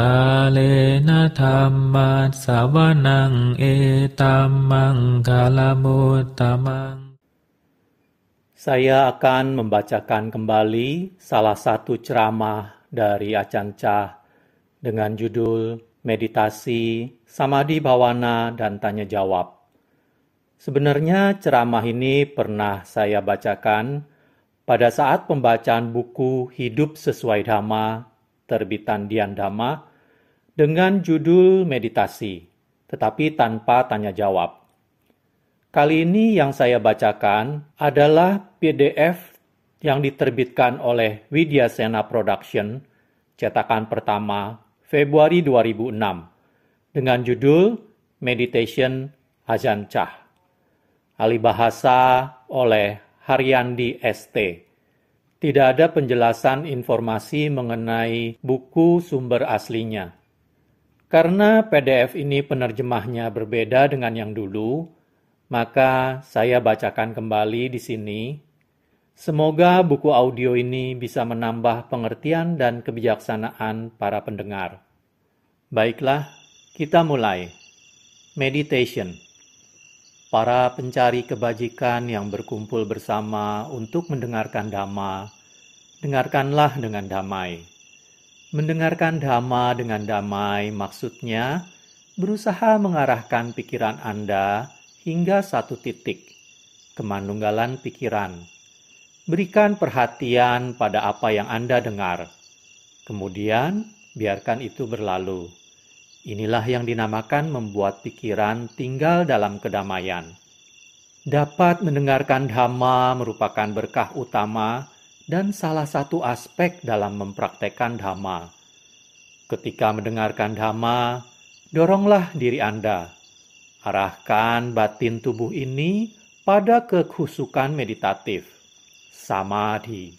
กาเลนะธรรมัสสวนังเอตัมมังคาลมุตตมัง e Saya akan membacakan kembali salah satu ceramah dari Acanca dengan judul Meditasi, Samadhi Bhavana, dan Tanya Jawab. Sebenarnya ceramah ini pernah saya bacakan pada saat pembacaan buku Hidup Sesuai Dhamma terbitan Dian Dhamma dengan judul meditasi, tetapi tanpa tanya jawab. Kali ini yang saya bacakan adalah PDF yang diterbitkan oleh Widya Sena Production, cetakan pertama Februari 2006, dengan judul Meditation Hazan Cah. Alih bahasa oleh Haryandi ST tidak ada penjelasan informasi mengenai buku sumber aslinya. Karena PDF ini penerjemahnya berbeda dengan yang dulu, maka saya bacakan kembali di sini. Semoga buku audio ini bisa menambah pengertian dan kebijaksanaan para pendengar. Baiklah, kita mulai. Meditation. Para pencari kebajikan yang berkumpul bersama untuk mendengarkan damai dengarkanlah dengan damai. Mendengarkan dhamma dengan damai maksudnya berusaha mengarahkan pikiran Anda hingga satu titik, kemanunggalan pikiran. Berikan perhatian pada apa yang Anda dengar. Kemudian, biarkan itu berlalu. Inilah yang dinamakan membuat pikiran tinggal dalam kedamaian. Dapat mendengarkan dhamma merupakan berkah utama dan salah satu aspek dalam mempraktekkan dhamma. Ketika mendengarkan dhamma, doronglah diri Anda. Arahkan batin tubuh ini pada kekhusukan meditatif, samadhi.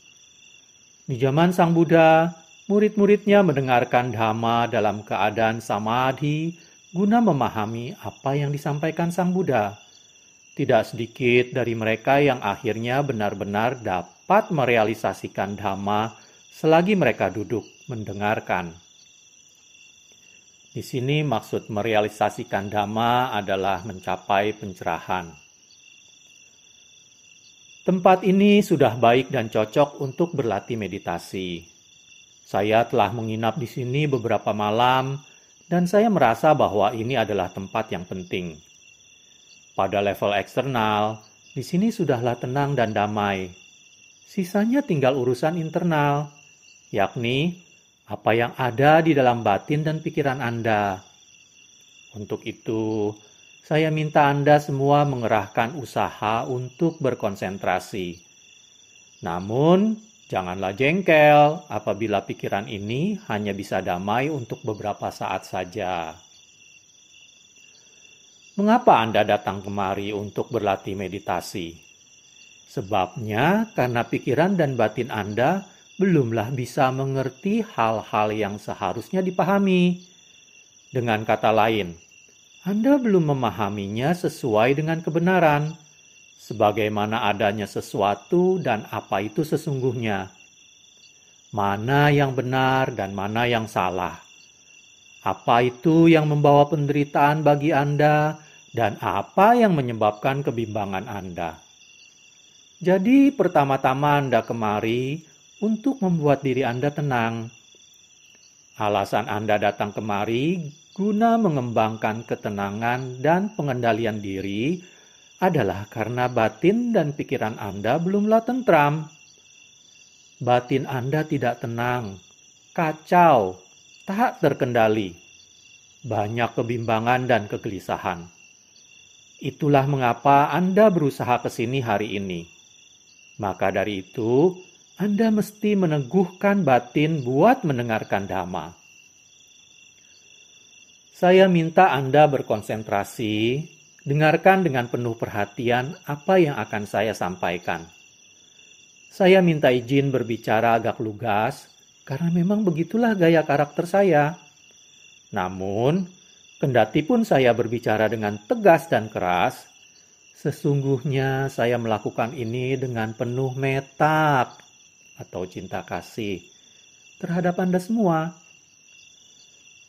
Di zaman Sang Buddha, murid-muridnya mendengarkan dhamma dalam keadaan samadhi guna memahami apa yang disampaikan Sang Buddha. Tidak sedikit dari mereka yang akhirnya benar-benar dapat dapat merealisasikan dhamma selagi mereka duduk mendengarkan. Di sini maksud merealisasikan dhamma adalah mencapai pencerahan. Tempat ini sudah baik dan cocok untuk berlatih meditasi. Saya telah menginap di sini beberapa malam dan saya merasa bahwa ini adalah tempat yang penting. Pada level eksternal, di sini sudahlah tenang dan damai, Sisanya tinggal urusan internal, yakni apa yang ada di dalam batin dan pikiran Anda. Untuk itu, saya minta Anda semua mengerahkan usaha untuk berkonsentrasi. Namun, janganlah jengkel apabila pikiran ini hanya bisa damai untuk beberapa saat saja. Mengapa Anda datang kemari untuk berlatih meditasi? Sebabnya, karena pikiran dan batin Anda belumlah bisa mengerti hal-hal yang seharusnya dipahami. Dengan kata lain, Anda belum memahaminya sesuai dengan kebenaran, sebagaimana adanya sesuatu dan apa itu sesungguhnya. Mana yang benar dan mana yang salah. Apa itu yang membawa penderitaan bagi Anda dan apa yang menyebabkan kebimbangan Anda. Jadi pertama-tama Anda kemari untuk membuat diri Anda tenang. Alasan Anda datang kemari guna mengembangkan ketenangan dan pengendalian diri adalah karena batin dan pikiran Anda belumlah tentram. Batin Anda tidak tenang, kacau, tak terkendali. Banyak kebimbangan dan kegelisahan. Itulah mengapa Anda berusaha ke sini hari ini maka dari itu, Anda mesti meneguhkan batin buat mendengarkan dhamma. Saya minta Anda berkonsentrasi, dengarkan dengan penuh perhatian apa yang akan saya sampaikan. Saya minta izin berbicara agak lugas karena memang begitulah gaya karakter saya. Namun, kendati pun saya berbicara dengan tegas dan keras, Sesungguhnya saya melakukan ini dengan penuh metak atau cinta kasih terhadap Anda semua.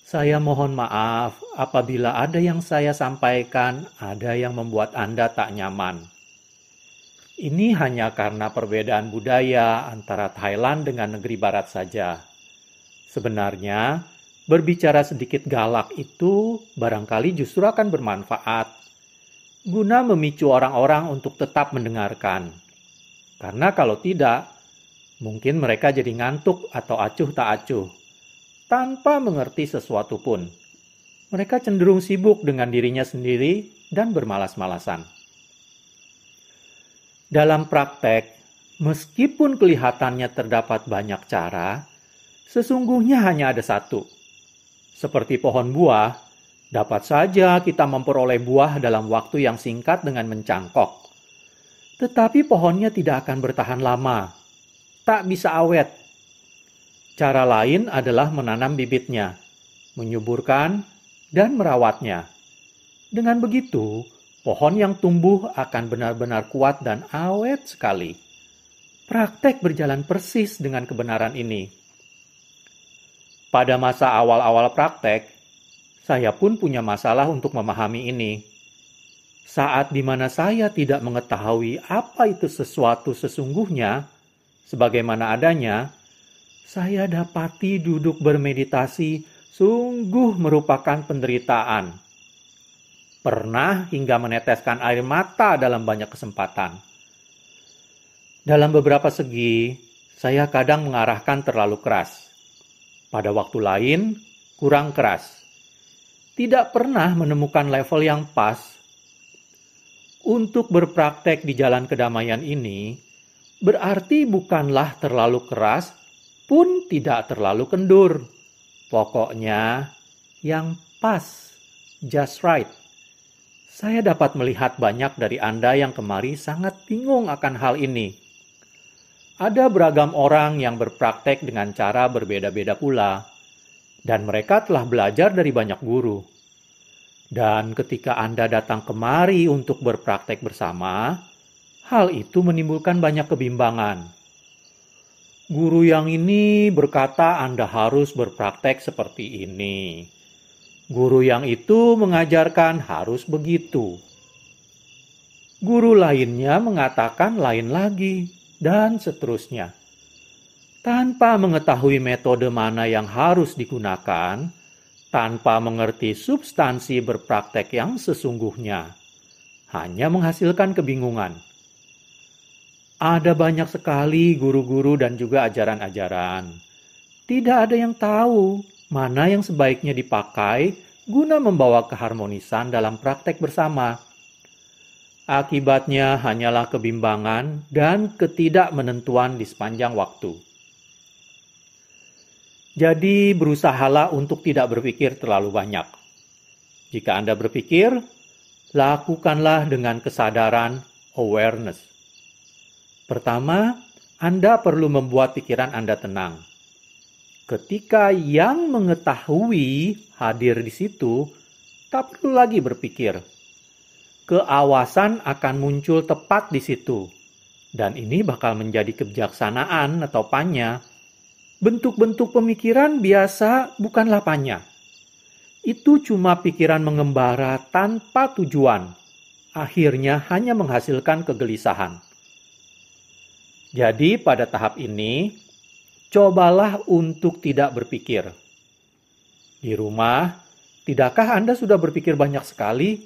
Saya mohon maaf apabila ada yang saya sampaikan, ada yang membuat Anda tak nyaman. Ini hanya karena perbedaan budaya antara Thailand dengan negeri barat saja. Sebenarnya, berbicara sedikit galak itu barangkali justru akan bermanfaat guna memicu orang-orang untuk tetap mendengarkan. Karena kalau tidak, mungkin mereka jadi ngantuk atau acuh tak acuh, tanpa mengerti sesuatu pun. Mereka cenderung sibuk dengan dirinya sendiri dan bermalas-malasan. Dalam praktek, meskipun kelihatannya terdapat banyak cara, sesungguhnya hanya ada satu. Seperti pohon buah, Dapat saja kita memperoleh buah dalam waktu yang singkat dengan mencangkok. Tetapi pohonnya tidak akan bertahan lama. Tak bisa awet. Cara lain adalah menanam bibitnya, menyuburkan, dan merawatnya. Dengan begitu, pohon yang tumbuh akan benar-benar kuat dan awet sekali. Praktek berjalan persis dengan kebenaran ini. Pada masa awal-awal praktek, saya pun punya masalah untuk memahami ini. Saat di mana saya tidak mengetahui apa itu sesuatu sesungguhnya, sebagaimana adanya, saya dapati duduk bermeditasi sungguh merupakan penderitaan. Pernah hingga meneteskan air mata dalam banyak kesempatan. Dalam beberapa segi, saya kadang mengarahkan terlalu keras. Pada waktu lain, kurang keras tidak pernah menemukan level yang pas untuk berpraktek di jalan kedamaian ini, berarti bukanlah terlalu keras pun tidak terlalu kendur. Pokoknya yang pas, just right. Saya dapat melihat banyak dari Anda yang kemari sangat bingung akan hal ini. Ada beragam orang yang berpraktek dengan cara berbeda-beda pula dan mereka telah belajar dari banyak guru. Dan ketika Anda datang kemari untuk berpraktek bersama, hal itu menimbulkan banyak kebimbangan. Guru yang ini berkata Anda harus berpraktek seperti ini. Guru yang itu mengajarkan harus begitu. Guru lainnya mengatakan lain lagi, dan seterusnya tanpa mengetahui metode mana yang harus digunakan, tanpa mengerti substansi berpraktek yang sesungguhnya, hanya menghasilkan kebingungan. Ada banyak sekali guru-guru dan juga ajaran-ajaran. Tidak ada yang tahu mana yang sebaiknya dipakai guna membawa keharmonisan dalam praktek bersama. Akibatnya hanyalah kebimbangan dan ketidakmenentuan di sepanjang waktu. Jadi berusahalah untuk tidak berpikir terlalu banyak. Jika Anda berpikir, lakukanlah dengan kesadaran awareness. Pertama, Anda perlu membuat pikiran Anda tenang. Ketika yang mengetahui hadir di situ, tak perlu lagi berpikir. Keawasan akan muncul tepat di situ. Dan ini bakal menjadi kebijaksanaan atau panya bentuk-bentuk pemikiran biasa bukanlah panjang. Itu cuma pikiran mengembara tanpa tujuan. Akhirnya hanya menghasilkan kegelisahan. Jadi pada tahap ini, cobalah untuk tidak berpikir. Di rumah, tidakkah Anda sudah berpikir banyak sekali?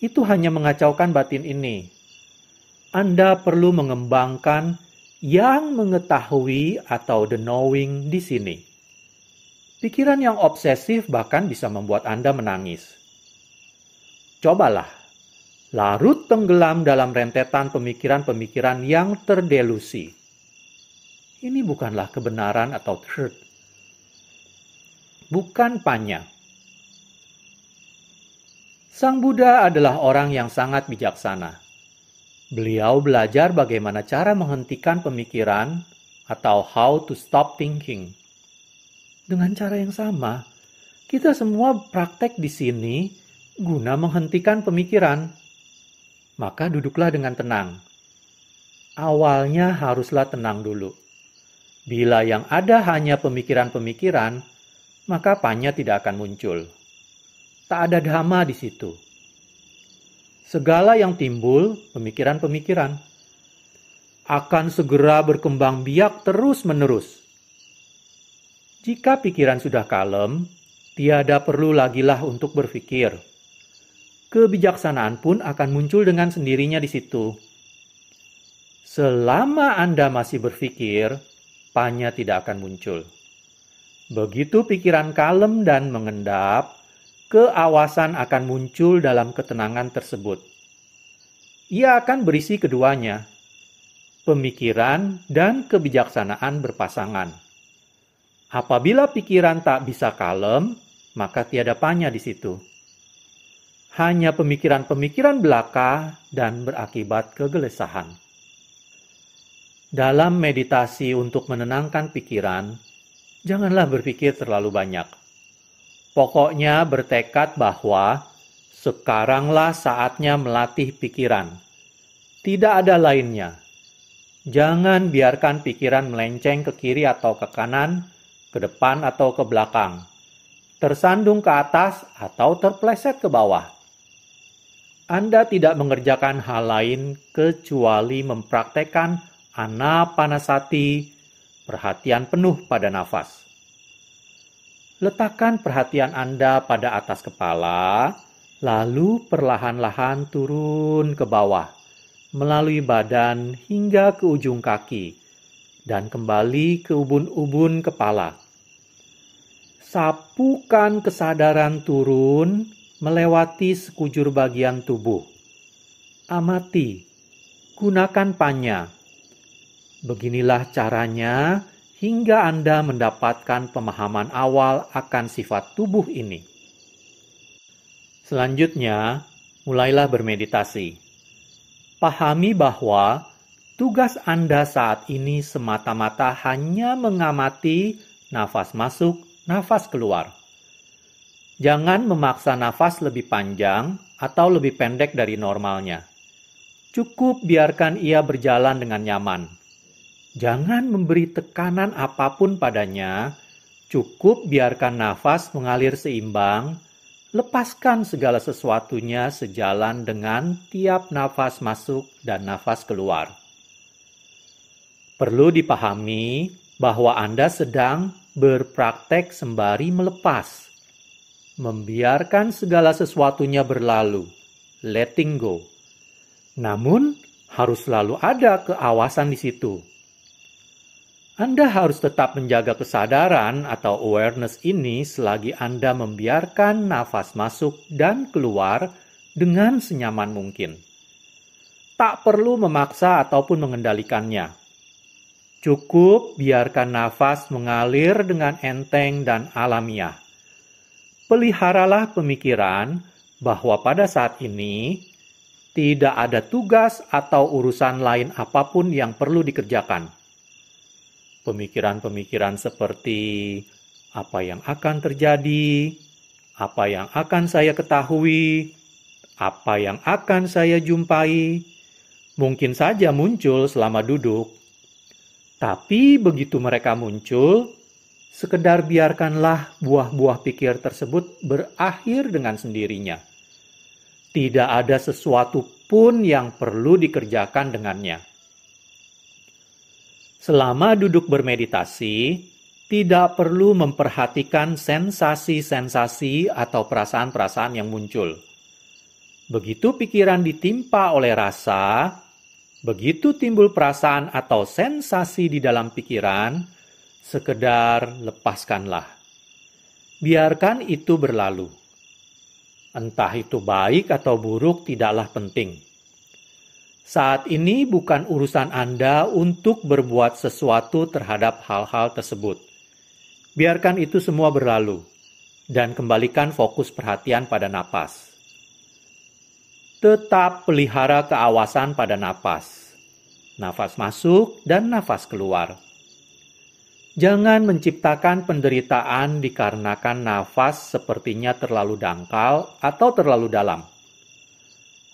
Itu hanya mengacaukan batin ini. Anda perlu mengembangkan yang mengetahui atau the knowing di sini. Pikiran yang obsesif bahkan bisa membuat Anda menangis. Cobalah larut tenggelam dalam rentetan pemikiran-pemikiran yang terdelusi. Ini bukanlah kebenaran atau truth. Bukan panjang. Sang Buddha adalah orang yang sangat bijaksana. Beliau belajar bagaimana cara menghentikan pemikiran atau how to stop thinking. Dengan cara yang sama, kita semua praktek di sini guna menghentikan pemikiran. Maka duduklah dengan tenang. Awalnya haruslah tenang dulu. Bila yang ada hanya pemikiran-pemikiran, maka panya tidak akan muncul. Tak ada dhamma di situ segala yang timbul pemikiran-pemikiran akan segera berkembang biak terus-menerus. Jika pikiran sudah kalem, tiada perlu lagilah untuk berpikir. Kebijaksanaan pun akan muncul dengan sendirinya di situ. Selama Anda masih berpikir, panya tidak akan muncul. Begitu pikiran kalem dan mengendap, keawasan akan muncul dalam ketenangan tersebut. Ia akan berisi keduanya, pemikiran dan kebijaksanaan berpasangan. Apabila pikiran tak bisa kalem, maka tiada panya di situ. Hanya pemikiran-pemikiran belaka dan berakibat kegelesahan. Dalam meditasi untuk menenangkan pikiran, janganlah berpikir terlalu banyak Pokoknya bertekad bahwa sekaranglah saatnya melatih pikiran. Tidak ada lainnya. Jangan biarkan pikiran melenceng ke kiri atau ke kanan, ke depan atau ke belakang, tersandung ke atas atau terpleset ke bawah. Anda tidak mengerjakan hal lain kecuali mempraktekkan anapanasati, perhatian penuh pada nafas. Letakkan perhatian Anda pada atas kepala, lalu perlahan-lahan turun ke bawah melalui badan hingga ke ujung kaki dan kembali ke ubun-ubun kepala. Sapukan kesadaran turun melewati sekujur bagian tubuh. Amati, gunakan panya. Beginilah caranya hingga Anda mendapatkan pemahaman awal akan sifat tubuh ini. Selanjutnya, mulailah bermeditasi. Pahami bahwa tugas Anda saat ini semata-mata hanya mengamati nafas masuk, nafas keluar. Jangan memaksa nafas lebih panjang atau lebih pendek dari normalnya. Cukup biarkan ia berjalan dengan nyaman Jangan memberi tekanan apapun padanya, cukup biarkan nafas mengalir seimbang, lepaskan segala sesuatunya sejalan dengan tiap nafas masuk dan nafas keluar. Perlu dipahami bahwa Anda sedang berpraktek sembari melepas, membiarkan segala sesuatunya berlalu, letting go. Namun, harus selalu ada keawasan di situ anda harus tetap menjaga kesadaran atau awareness ini selagi Anda membiarkan nafas masuk dan keluar dengan senyaman mungkin. Tak perlu memaksa ataupun mengendalikannya. Cukup biarkan nafas mengalir dengan enteng dan alamiah. Peliharalah pemikiran bahwa pada saat ini tidak ada tugas atau urusan lain apapun yang perlu dikerjakan pemikiran-pemikiran seperti apa yang akan terjadi, apa yang akan saya ketahui, apa yang akan saya jumpai, mungkin saja muncul selama duduk. Tapi begitu mereka muncul, sekedar biarkanlah buah-buah pikir tersebut berakhir dengan sendirinya. Tidak ada sesuatu pun yang perlu dikerjakan dengannya. Selama duduk bermeditasi, tidak perlu memperhatikan sensasi-sensasi atau perasaan-perasaan yang muncul. Begitu pikiran ditimpa oleh rasa, begitu timbul perasaan atau sensasi di dalam pikiran, sekedar lepaskanlah. Biarkan itu berlalu. Entah itu baik atau buruk tidaklah penting. Saat ini bukan urusan Anda untuk berbuat sesuatu terhadap hal-hal tersebut. Biarkan itu semua berlalu dan kembalikan fokus perhatian pada napas. Tetap pelihara keawasan pada napas. Nafas masuk dan nafas keluar. Jangan menciptakan penderitaan dikarenakan nafas sepertinya terlalu dangkal atau terlalu dalam.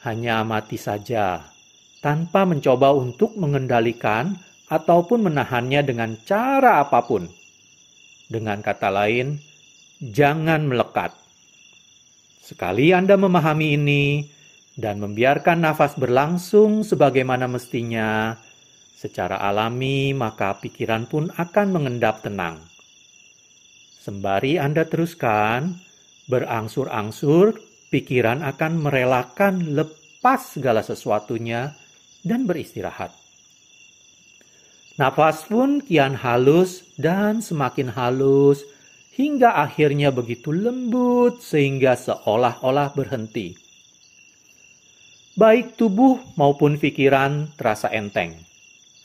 Hanya amati saja tanpa mencoba untuk mengendalikan ataupun menahannya dengan cara apapun. Dengan kata lain, jangan melekat. Sekali Anda memahami ini dan membiarkan nafas berlangsung sebagaimana mestinya, secara alami maka pikiran pun akan mengendap tenang. Sembari Anda teruskan, berangsur-angsur pikiran akan merelakan lepas segala sesuatunya dan beristirahat. Nafas pun kian halus dan semakin halus hingga akhirnya begitu lembut sehingga seolah-olah berhenti. Baik tubuh maupun pikiran terasa enteng.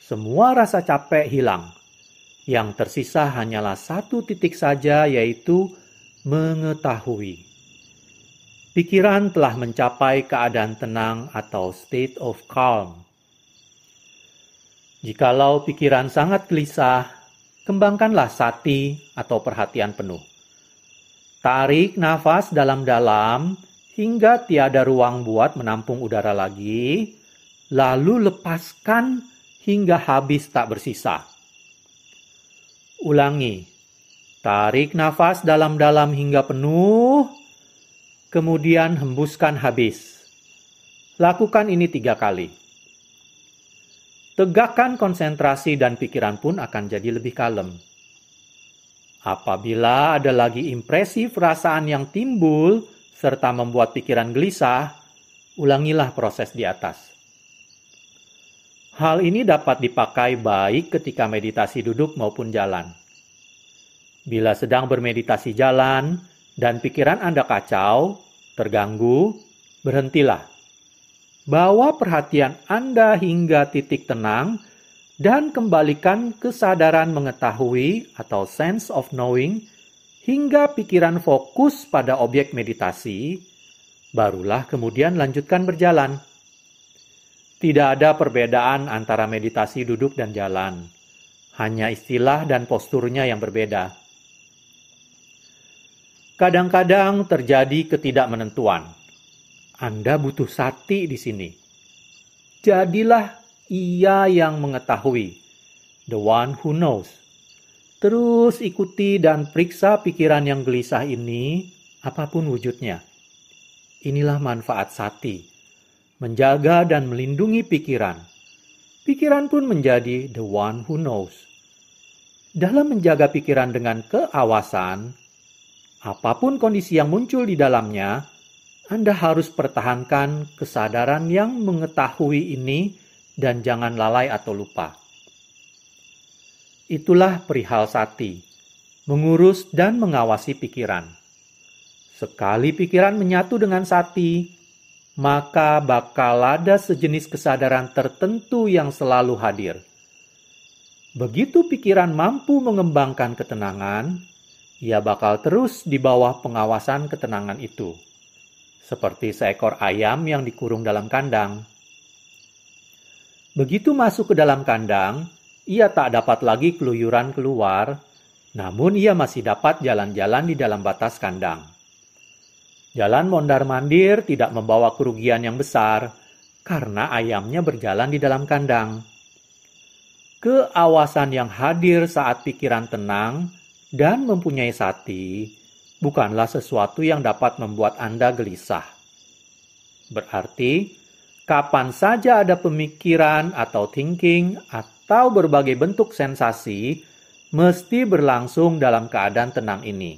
Semua rasa capek hilang. Yang tersisa hanyalah satu titik saja yaitu mengetahui. Pikiran telah mencapai keadaan tenang atau state of calm. Jikalau pikiran sangat gelisah, kembangkanlah sati atau perhatian penuh. Tarik nafas dalam-dalam hingga tiada ruang buat menampung udara lagi, lalu lepaskan hingga habis tak bersisa. Ulangi, tarik nafas dalam-dalam hingga penuh, kemudian hembuskan habis. Lakukan ini tiga kali. Tegakkan konsentrasi dan pikiran pun akan jadi lebih kalem. Apabila ada lagi impresi perasaan yang timbul serta membuat pikiran gelisah, ulangilah proses di atas. Hal ini dapat dipakai baik ketika meditasi duduk maupun jalan. Bila sedang bermeditasi jalan dan pikiran Anda kacau, terganggu, berhentilah bawa perhatian Anda hingga titik tenang, dan kembalikan kesadaran mengetahui atau sense of knowing hingga pikiran fokus pada objek meditasi, barulah kemudian lanjutkan berjalan. Tidak ada perbedaan antara meditasi duduk dan jalan, hanya istilah dan posturnya yang berbeda. Kadang-kadang terjadi ketidakmenentuan. Anda butuh sati di sini. Jadilah ia yang mengetahui, the one who knows. Terus ikuti dan periksa pikiran yang gelisah ini, apapun wujudnya. Inilah manfaat sati, menjaga dan melindungi pikiran. Pikiran pun menjadi the one who knows. Dalam menjaga pikiran dengan keawasan, apapun kondisi yang muncul di dalamnya, anda harus pertahankan kesadaran yang mengetahui ini dan jangan lalai atau lupa. Itulah perihal sati, mengurus dan mengawasi pikiran. Sekali pikiran menyatu dengan sati, maka bakal ada sejenis kesadaran tertentu yang selalu hadir. Begitu pikiran mampu mengembangkan ketenangan, ia bakal terus di bawah pengawasan ketenangan itu seperti seekor ayam yang dikurung dalam kandang. Begitu masuk ke dalam kandang, ia tak dapat lagi keluyuran keluar, namun ia masih dapat jalan-jalan di dalam batas kandang. Jalan mondar-mandir tidak membawa kerugian yang besar karena ayamnya berjalan di dalam kandang. Keawasan yang hadir saat pikiran tenang dan mempunyai sati bukanlah sesuatu yang dapat membuat Anda gelisah. Berarti, kapan saja ada pemikiran atau thinking atau berbagai bentuk sensasi, mesti berlangsung dalam keadaan tenang ini.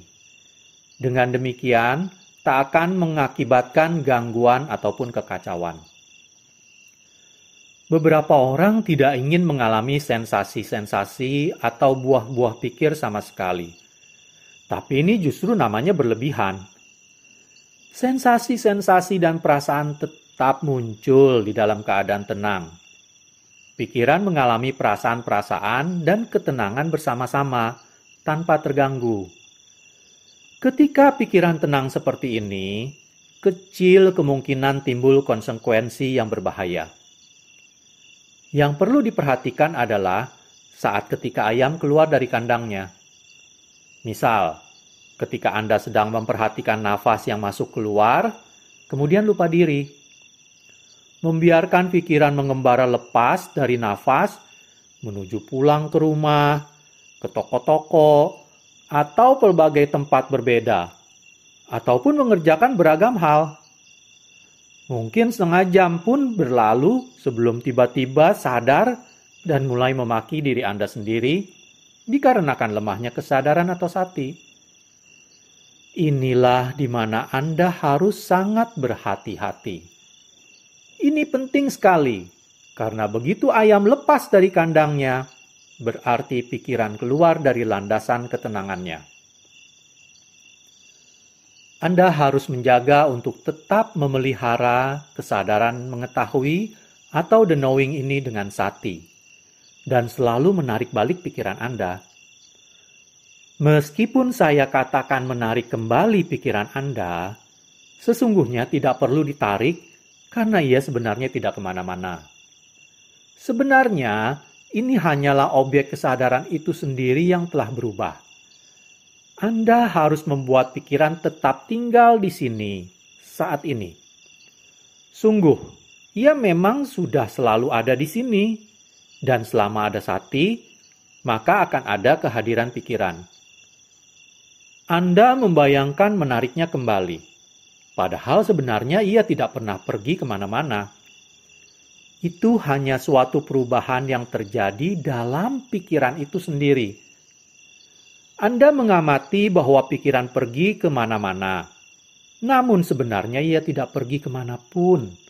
Dengan demikian, tak akan mengakibatkan gangguan ataupun kekacauan. Beberapa orang tidak ingin mengalami sensasi-sensasi atau buah-buah pikir sama sekali. Tapi ini justru namanya berlebihan. Sensasi-sensasi dan perasaan tetap muncul di dalam keadaan tenang. Pikiran mengalami perasaan-perasaan dan ketenangan bersama-sama tanpa terganggu. Ketika pikiran tenang seperti ini, kecil kemungkinan timbul konsekuensi yang berbahaya. Yang perlu diperhatikan adalah saat ketika ayam keluar dari kandangnya Misal, ketika Anda sedang memperhatikan nafas yang masuk keluar, kemudian lupa diri. Membiarkan pikiran mengembara lepas dari nafas menuju pulang ke rumah, ke toko-toko, atau pelbagai tempat berbeda, ataupun mengerjakan beragam hal. Mungkin setengah jam pun berlalu sebelum tiba-tiba sadar dan mulai memaki diri Anda sendiri dikarenakan lemahnya kesadaran atau sati. Inilah di mana Anda harus sangat berhati-hati. Ini penting sekali, karena begitu ayam lepas dari kandangnya, berarti pikiran keluar dari landasan ketenangannya. Anda harus menjaga untuk tetap memelihara kesadaran mengetahui atau the knowing ini dengan sati dan selalu menarik balik pikiran Anda. Meskipun saya katakan menarik kembali pikiran Anda, sesungguhnya tidak perlu ditarik karena ia sebenarnya tidak kemana-mana. Sebenarnya, ini hanyalah objek kesadaran itu sendiri yang telah berubah. Anda harus membuat pikiran tetap tinggal di sini saat ini. Sungguh, ia memang sudah selalu ada di sini, dan selama ada sati, maka akan ada kehadiran pikiran. Anda membayangkan menariknya kembali, padahal sebenarnya ia tidak pernah pergi kemana-mana. Itu hanya suatu perubahan yang terjadi dalam pikiran itu sendiri. Anda mengamati bahwa pikiran pergi kemana-mana, namun sebenarnya ia tidak pergi kemanapun.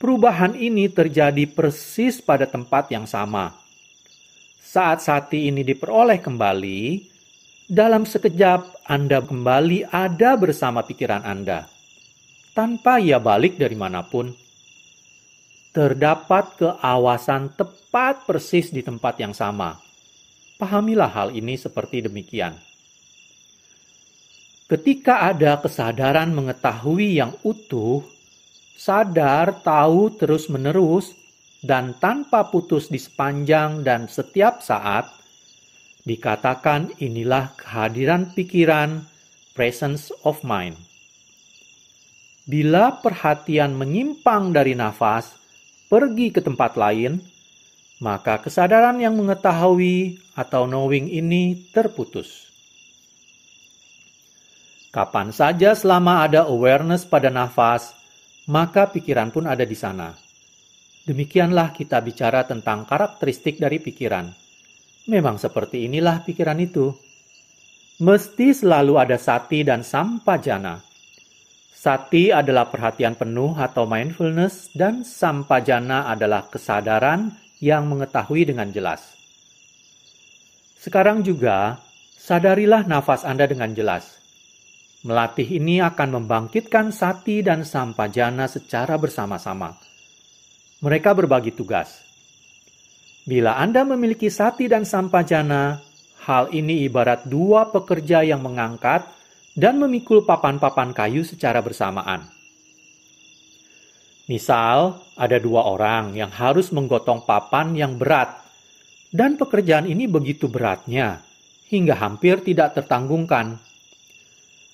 Perubahan ini terjadi persis pada tempat yang sama. Saat sati ini diperoleh kembali, dalam sekejap Anda kembali ada bersama pikiran Anda, tanpa ia balik dari manapun. Terdapat keawasan tepat persis di tempat yang sama. Pahamilah hal ini seperti demikian. Ketika ada kesadaran mengetahui yang utuh, sadar, tahu terus-menerus, dan tanpa putus di sepanjang dan setiap saat, dikatakan inilah kehadiran pikiran, presence of mind. Bila perhatian menyimpang dari nafas, pergi ke tempat lain, maka kesadaran yang mengetahui atau knowing ini terputus. Kapan saja selama ada awareness pada nafas, maka pikiran pun ada di sana. Demikianlah kita bicara tentang karakteristik dari pikiran. Memang seperti inilah pikiran itu. Mesti selalu ada sati dan sampajana. Sati adalah perhatian penuh atau mindfulness dan sampajana adalah kesadaran yang mengetahui dengan jelas. Sekarang juga, sadarilah nafas Anda dengan jelas. Melatih ini akan membangkitkan Sati dan Sampajana secara bersama-sama. Mereka berbagi tugas. Bila Anda memiliki Sati dan Sampajana, hal ini ibarat dua pekerja yang mengangkat dan memikul papan-papan kayu secara bersamaan. Misal, ada dua orang yang harus menggotong papan yang berat, dan pekerjaan ini begitu beratnya hingga hampir tidak tertanggungkan.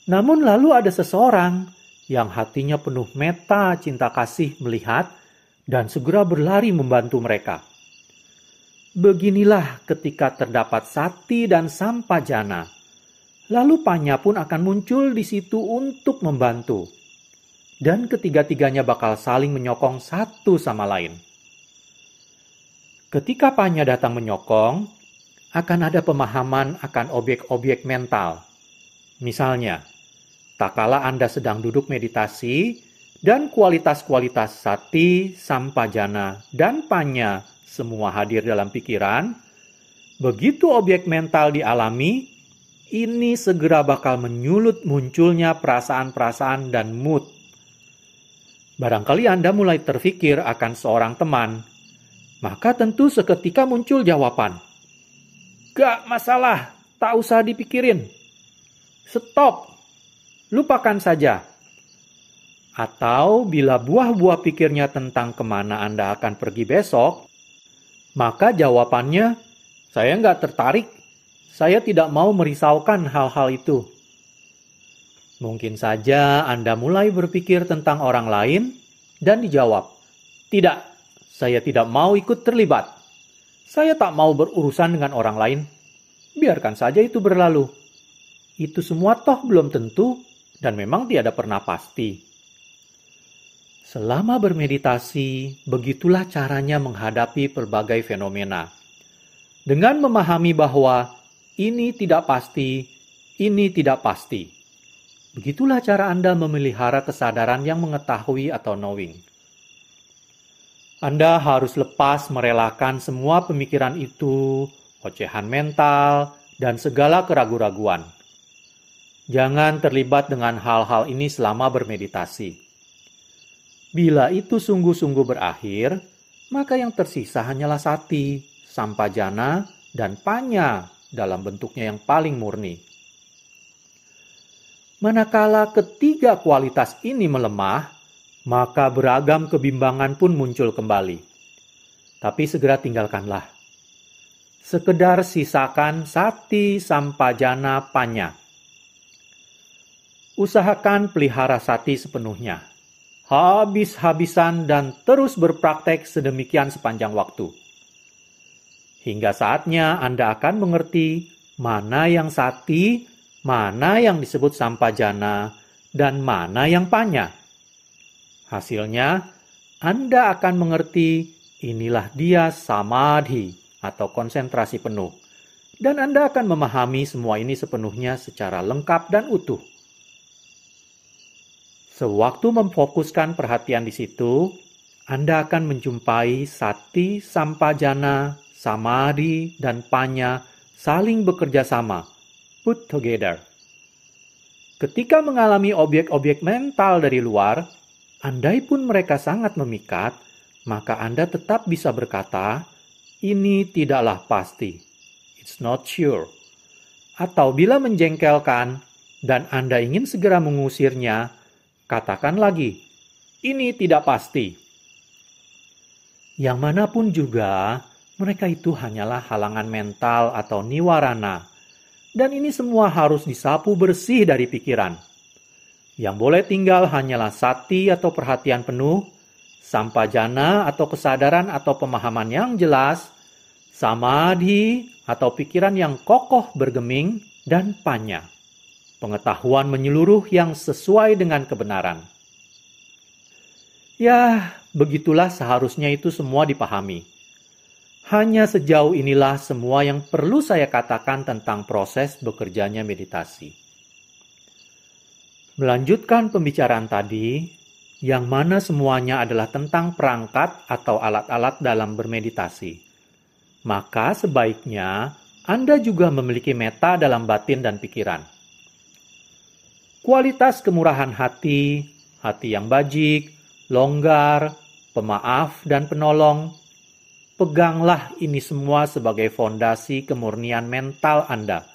Namun lalu ada seseorang yang hatinya penuh meta cinta kasih melihat dan segera berlari membantu mereka. Beginilah ketika terdapat sati dan sampajana. Lalu panya pun akan muncul di situ untuk membantu. Dan ketiga-tiganya bakal saling menyokong satu sama lain. Ketika panya datang menyokong, akan ada pemahaman akan objek-objek mental. Misalnya, Tak kala Anda sedang duduk meditasi, dan kualitas-kualitas sati, sampajana, dan panya semua hadir dalam pikiran, begitu objek mental dialami, ini segera bakal menyulut munculnya perasaan-perasaan dan mood. Barangkali Anda mulai terfikir akan seorang teman, maka tentu seketika muncul jawaban. Gak masalah, tak usah dipikirin. Stop, lupakan saja. Atau bila buah-buah pikirnya tentang kemana Anda akan pergi besok, maka jawabannya, saya nggak tertarik, saya tidak mau merisaukan hal-hal itu. Mungkin saja Anda mulai berpikir tentang orang lain dan dijawab, tidak, saya tidak mau ikut terlibat. Saya tak mau berurusan dengan orang lain. Biarkan saja itu berlalu. Itu semua toh belum tentu dan memang tiada pernah pasti. Selama bermeditasi, begitulah caranya menghadapi berbagai fenomena. Dengan memahami bahwa ini tidak pasti, ini tidak pasti. Begitulah cara Anda memelihara kesadaran yang mengetahui atau knowing. Anda harus lepas merelakan semua pemikiran itu, ocehan mental, dan segala keraguan-raguan. Jangan terlibat dengan hal-hal ini selama bermeditasi. Bila itu sungguh-sungguh berakhir, maka yang tersisa hanyalah sati, sampajana, dan panya dalam bentuknya yang paling murni. Manakala ketiga kualitas ini melemah, maka beragam kebimbangan pun muncul kembali. Tapi segera tinggalkanlah. Sekedar sisakan sati, sampajana, panya usahakan pelihara sati sepenuhnya. Habis-habisan dan terus berpraktek sedemikian sepanjang waktu. Hingga saatnya Anda akan mengerti mana yang sati, mana yang disebut sampah jana, dan mana yang panya. Hasilnya, Anda akan mengerti inilah dia samadhi atau konsentrasi penuh. Dan Anda akan memahami semua ini sepenuhnya secara lengkap dan utuh. Sewaktu memfokuskan perhatian di situ, Anda akan menjumpai sati, sampajana, samari, dan panya saling bekerja sama, put together. Ketika mengalami objek-objek mental dari luar, andai pun mereka sangat memikat, maka Anda tetap bisa berkata, ini tidaklah pasti. It's not sure. Atau bila menjengkelkan dan Anda ingin segera mengusirnya, Katakan lagi, ini tidak pasti. Yang manapun juga, mereka itu hanyalah halangan mental atau niwarana. Dan ini semua harus disapu bersih dari pikiran. Yang boleh tinggal hanyalah sati atau perhatian penuh, sampajana atau kesadaran atau pemahaman yang jelas, samadhi atau pikiran yang kokoh bergeming, dan panjang pengetahuan menyeluruh yang sesuai dengan kebenaran. Ya, begitulah seharusnya itu semua dipahami. Hanya sejauh inilah semua yang perlu saya katakan tentang proses bekerjanya meditasi. Melanjutkan pembicaraan tadi, yang mana semuanya adalah tentang perangkat atau alat-alat dalam bermeditasi. Maka sebaiknya Anda juga memiliki meta dalam batin dan pikiran kualitas kemurahan hati, hati yang bajik, longgar, pemaaf dan penolong. Peganglah ini semua sebagai fondasi kemurnian mental Anda.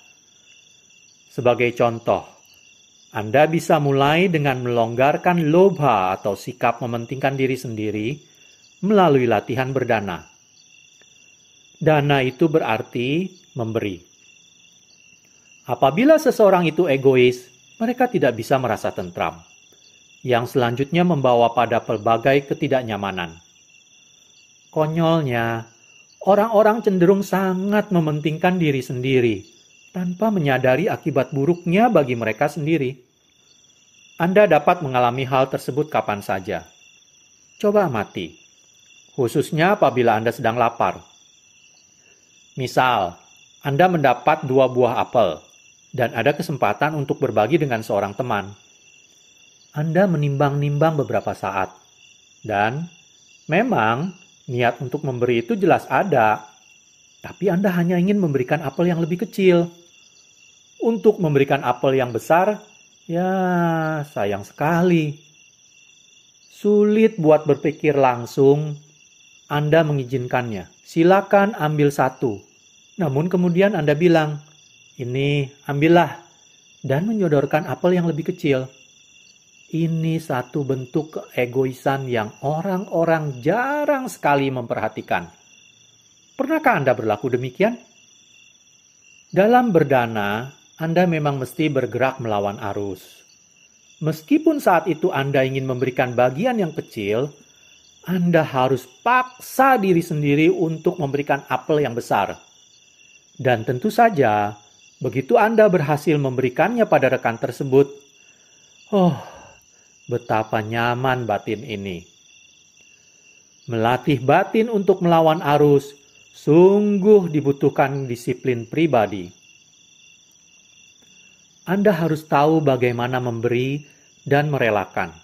Sebagai contoh, Anda bisa mulai dengan melonggarkan loba atau sikap mementingkan diri sendiri melalui latihan berdana. Dana itu berarti memberi. Apabila seseorang itu egois, mereka tidak bisa merasa tentram, yang selanjutnya membawa pada pelbagai ketidaknyamanan. Konyolnya, orang-orang cenderung sangat mementingkan diri sendiri tanpa menyadari akibat buruknya bagi mereka sendiri. Anda dapat mengalami hal tersebut kapan saja. Coba mati, khususnya apabila Anda sedang lapar. Misal, Anda mendapat dua buah apel dan ada kesempatan untuk berbagi dengan seorang teman. Anda menimbang-nimbang beberapa saat, dan memang niat untuk memberi itu jelas ada, tapi Anda hanya ingin memberikan apel yang lebih kecil. Untuk memberikan apel yang besar, ya sayang sekali. Sulit buat berpikir langsung, Anda mengizinkannya. Silakan ambil satu. Namun kemudian Anda bilang, ini, ambillah, dan menyodorkan apel yang lebih kecil. Ini satu bentuk keegoisan yang orang-orang jarang sekali memperhatikan. Pernahkah Anda berlaku demikian? Dalam berdana, Anda memang mesti bergerak melawan arus. Meskipun saat itu Anda ingin memberikan bagian yang kecil, Anda harus paksa diri sendiri untuk memberikan apel yang besar. Dan tentu saja, Begitu Anda berhasil memberikannya pada rekan tersebut, oh, betapa nyaman batin ini. Melatih batin untuk melawan arus sungguh dibutuhkan disiplin pribadi. Anda harus tahu bagaimana memberi dan merelakan,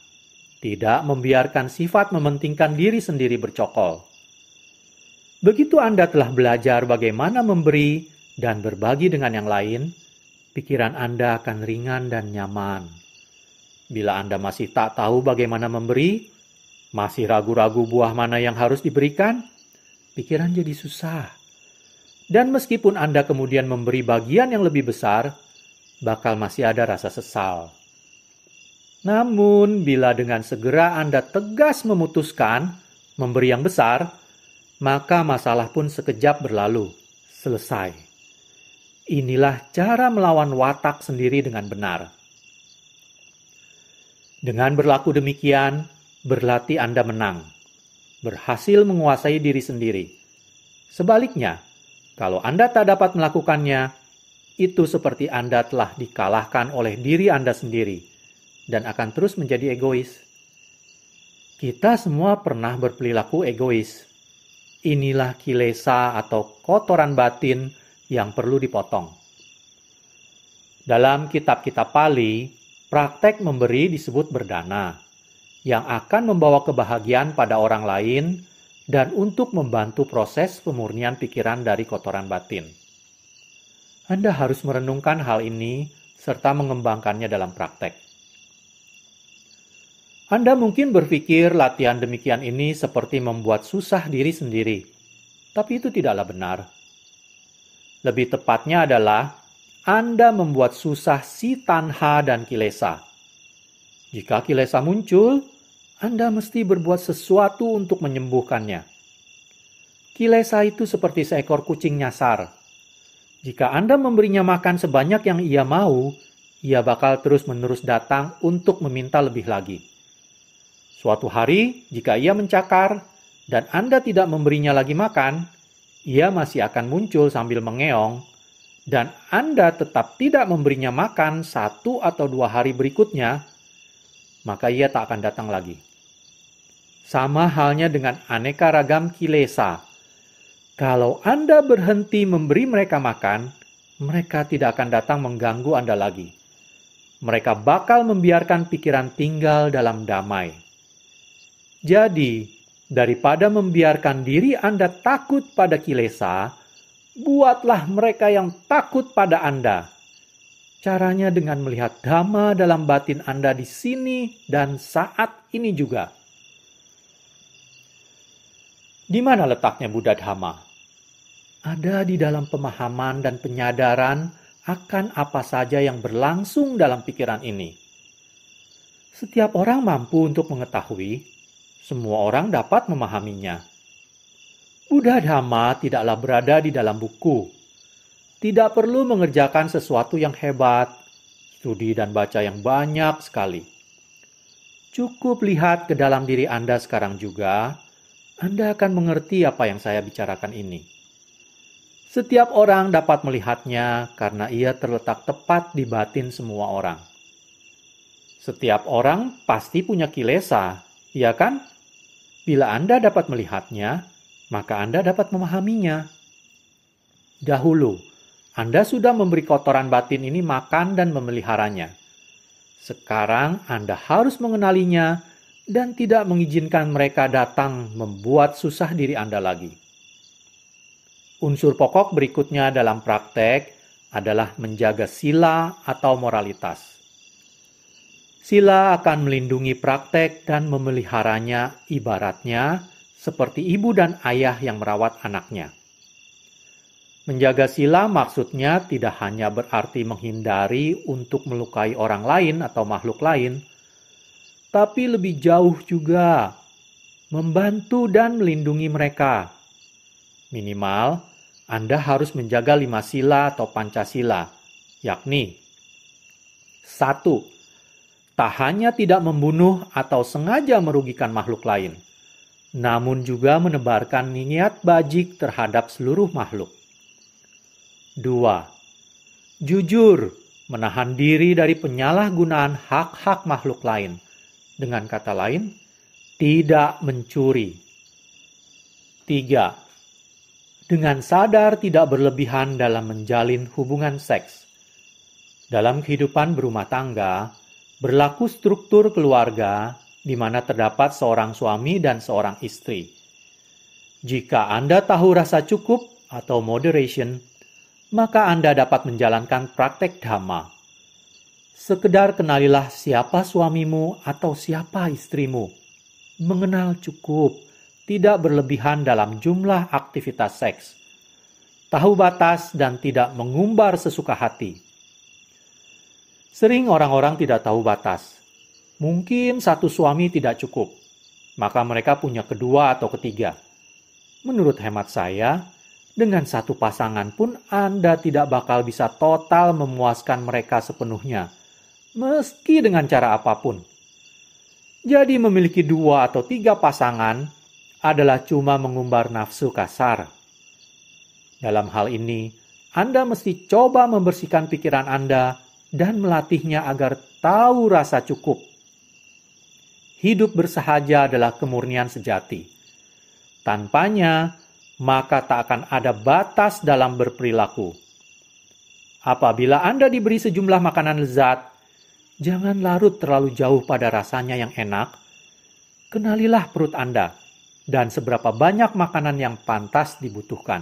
tidak membiarkan sifat mementingkan diri sendiri bercokol. Begitu Anda telah belajar bagaimana memberi, dan berbagi dengan yang lain, pikiran Anda akan ringan dan nyaman. Bila Anda masih tak tahu bagaimana memberi, masih ragu-ragu buah mana yang harus diberikan, pikiran jadi susah. Dan meskipun Anda kemudian memberi bagian yang lebih besar, bakal masih ada rasa sesal. Namun, bila dengan segera Anda tegas memutuskan memberi yang besar, maka masalah pun sekejap berlalu, selesai. Inilah cara melawan watak sendiri dengan benar. Dengan berlaku demikian, berlatih Anda menang, berhasil menguasai diri sendiri. Sebaliknya, kalau Anda tak dapat melakukannya, itu seperti Anda telah dikalahkan oleh diri Anda sendiri dan akan terus menjadi egois. Kita semua pernah berperilaku egois. Inilah kilesa atau kotoran batin yang perlu dipotong. Dalam kitab-kitab Pali, praktek memberi disebut berdana, yang akan membawa kebahagiaan pada orang lain dan untuk membantu proses pemurnian pikiran dari kotoran batin. Anda harus merenungkan hal ini serta mengembangkannya dalam praktek. Anda mungkin berpikir latihan demikian ini seperti membuat susah diri sendiri, tapi itu tidaklah benar. Lebih tepatnya adalah Anda membuat susah si Tanha dan Kilesa. Jika Kilesa muncul, Anda mesti berbuat sesuatu untuk menyembuhkannya. Kilesa itu seperti seekor kucing nyasar. Jika Anda memberinya makan sebanyak yang ia mau, ia bakal terus-menerus datang untuk meminta lebih lagi. Suatu hari, jika ia mencakar dan Anda tidak memberinya lagi makan, ia masih akan muncul sambil mengeong, dan Anda tetap tidak memberinya makan satu atau dua hari berikutnya, maka ia tak akan datang lagi. Sama halnya dengan aneka ragam kilesa. Kalau Anda berhenti memberi mereka makan, mereka tidak akan datang mengganggu Anda lagi. Mereka bakal membiarkan pikiran tinggal dalam damai. Jadi, Daripada membiarkan diri Anda takut pada kilesa, buatlah mereka yang takut pada Anda. Caranya dengan melihat dhamma dalam batin Anda di sini dan saat ini juga. Di mana letaknya Buddha Dhamma? Ada di dalam pemahaman dan penyadaran akan apa saja yang berlangsung dalam pikiran ini. Setiap orang mampu untuk mengetahui semua orang dapat memahaminya. Buddha Dhamma tidaklah berada di dalam buku. Tidak perlu mengerjakan sesuatu yang hebat, studi dan baca yang banyak sekali. Cukup lihat ke dalam diri Anda sekarang juga, Anda akan mengerti apa yang saya bicarakan ini. Setiap orang dapat melihatnya karena ia terletak tepat di batin semua orang. Setiap orang pasti punya kilesa, ya kan? Bila Anda dapat melihatnya, maka Anda dapat memahaminya. Dahulu, Anda sudah memberi kotoran batin ini makan dan memeliharanya. Sekarang Anda harus mengenalinya dan tidak mengizinkan mereka datang membuat susah diri Anda lagi. Unsur pokok berikutnya dalam praktek adalah menjaga sila atau moralitas. Sila akan melindungi praktek dan memeliharanya ibaratnya seperti ibu dan ayah yang merawat anaknya. Menjaga sila maksudnya tidak hanya berarti menghindari untuk melukai orang lain atau makhluk lain, tapi lebih jauh juga membantu dan melindungi mereka. Minimal, Anda harus menjaga lima sila atau Pancasila, yakni 1 Tak hanya tidak membunuh atau sengaja merugikan makhluk lain, namun juga menebarkan niat bajik terhadap seluruh makhluk. 2. Jujur, menahan diri dari penyalahgunaan hak-hak makhluk lain. Dengan kata lain, tidak mencuri. 3. Dengan sadar tidak berlebihan dalam menjalin hubungan seks. Dalam kehidupan berumah tangga, Berlaku struktur keluarga di mana terdapat seorang suami dan seorang istri. Jika Anda tahu rasa cukup atau moderation, maka Anda dapat menjalankan praktek dhamma. Sekedar kenalilah siapa suamimu atau siapa istrimu. Mengenal cukup, tidak berlebihan dalam jumlah aktivitas seks. Tahu batas dan tidak mengumbar sesuka hati Sering orang-orang tidak tahu batas. Mungkin satu suami tidak cukup, maka mereka punya kedua atau ketiga. Menurut hemat saya, dengan satu pasangan pun Anda tidak bakal bisa total memuaskan mereka sepenuhnya, meski dengan cara apapun. Jadi, memiliki dua atau tiga pasangan adalah cuma mengumbar nafsu kasar. Dalam hal ini, Anda mesti coba membersihkan pikiran Anda dan melatihnya agar tahu rasa cukup. Hidup bersahaja adalah kemurnian sejati. Tanpanya, maka tak akan ada batas dalam berperilaku. Apabila Anda diberi sejumlah makanan lezat, jangan larut terlalu jauh pada rasanya yang enak. Kenalilah perut Anda dan seberapa banyak makanan yang pantas dibutuhkan.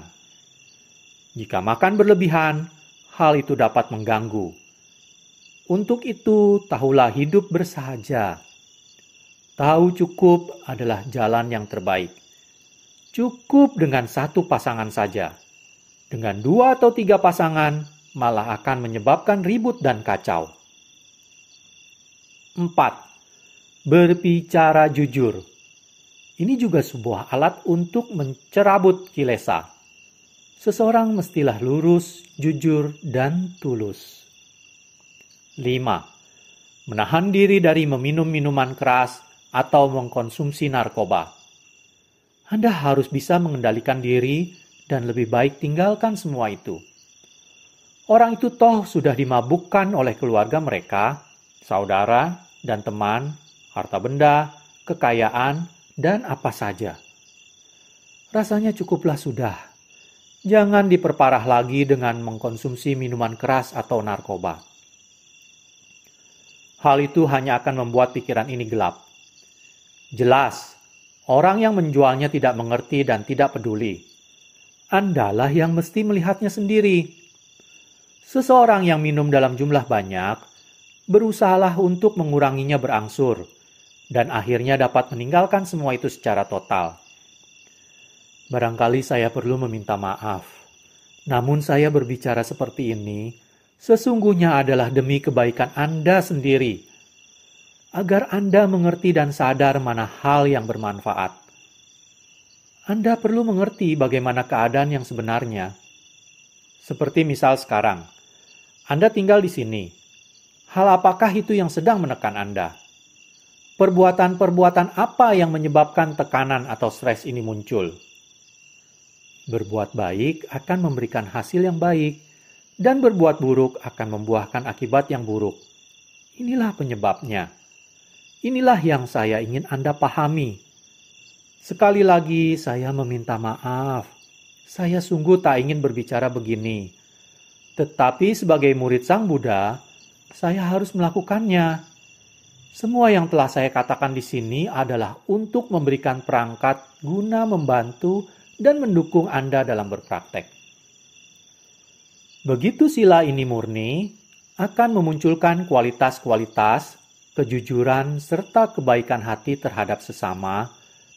Jika makan berlebihan, hal itu dapat mengganggu untuk itu, tahulah hidup bersahaja. Tahu cukup adalah jalan yang terbaik. Cukup dengan satu pasangan saja. Dengan dua atau tiga pasangan, malah akan menyebabkan ribut dan kacau. 4. Berbicara jujur. Ini juga sebuah alat untuk mencerabut kilesa. Seseorang mestilah lurus, jujur, dan tulus. 5. Menahan diri dari meminum minuman keras atau mengkonsumsi narkoba. Anda harus bisa mengendalikan diri dan lebih baik tinggalkan semua itu. Orang itu toh sudah dimabukkan oleh keluarga mereka, saudara dan teman, harta benda, kekayaan, dan apa saja. Rasanya cukuplah sudah. Jangan diperparah lagi dengan mengkonsumsi minuman keras atau narkoba hal itu hanya akan membuat pikiran ini gelap. Jelas, orang yang menjualnya tidak mengerti dan tidak peduli. Andalah yang mesti melihatnya sendiri. Seseorang yang minum dalam jumlah banyak, berusahalah untuk menguranginya berangsur, dan akhirnya dapat meninggalkan semua itu secara total. Barangkali saya perlu meminta maaf, namun saya berbicara seperti ini sesungguhnya adalah demi kebaikan Anda sendiri, agar Anda mengerti dan sadar mana hal yang bermanfaat. Anda perlu mengerti bagaimana keadaan yang sebenarnya. Seperti misal sekarang, Anda tinggal di sini. Hal apakah itu yang sedang menekan Anda? Perbuatan-perbuatan apa yang menyebabkan tekanan atau stres ini muncul? Berbuat baik akan memberikan hasil yang baik dan berbuat buruk akan membuahkan akibat yang buruk. Inilah penyebabnya. Inilah yang saya ingin Anda pahami. Sekali lagi, saya meminta maaf. Saya sungguh tak ingin berbicara begini, tetapi sebagai murid Sang Buddha, saya harus melakukannya. Semua yang telah saya katakan di sini adalah untuk memberikan perangkat guna membantu dan mendukung Anda dalam berpraktek. Begitu sila ini murni, akan memunculkan kualitas-kualitas, kejujuran, serta kebaikan hati terhadap sesama,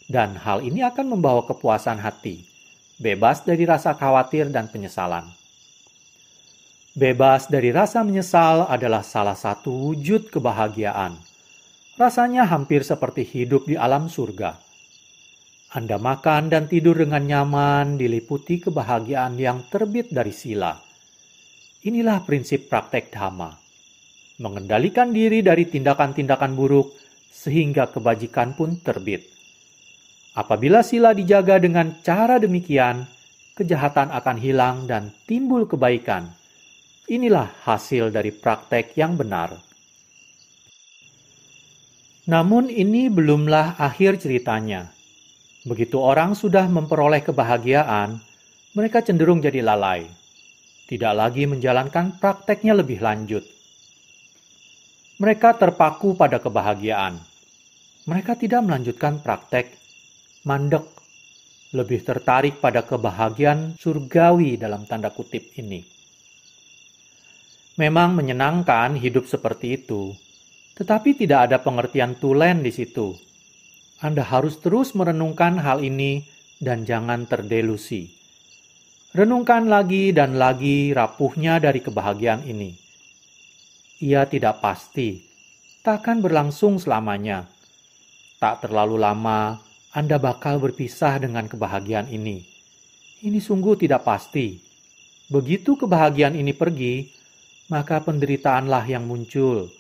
dan hal ini akan membawa kepuasan hati, bebas dari rasa khawatir dan penyesalan. Bebas dari rasa menyesal adalah salah satu wujud kebahagiaan. Rasanya hampir seperti hidup di alam surga. Anda makan dan tidur dengan nyaman, diliputi kebahagiaan yang terbit dari sila Inilah prinsip praktek dhamma. Mengendalikan diri dari tindakan-tindakan buruk sehingga kebajikan pun terbit. Apabila sila dijaga dengan cara demikian, kejahatan akan hilang dan timbul kebaikan. Inilah hasil dari praktek yang benar. Namun, ini belumlah akhir ceritanya. Begitu orang sudah memperoleh kebahagiaan, mereka cenderung jadi lalai tidak lagi menjalankan prakteknya lebih lanjut. Mereka terpaku pada kebahagiaan. Mereka tidak melanjutkan praktek, mandek, lebih tertarik pada kebahagiaan surgawi dalam tanda kutip ini. Memang menyenangkan hidup seperti itu, tetapi tidak ada pengertian tulen di situ. Anda harus terus merenungkan hal ini dan jangan terdelusi. Renungkan lagi dan lagi rapuhnya dari kebahagiaan ini. Ia tidak pasti, takkan berlangsung selamanya. Tak terlalu lama, Anda bakal berpisah dengan kebahagiaan ini. Ini sungguh tidak pasti. Begitu kebahagiaan ini pergi, maka penderitaanlah yang muncul,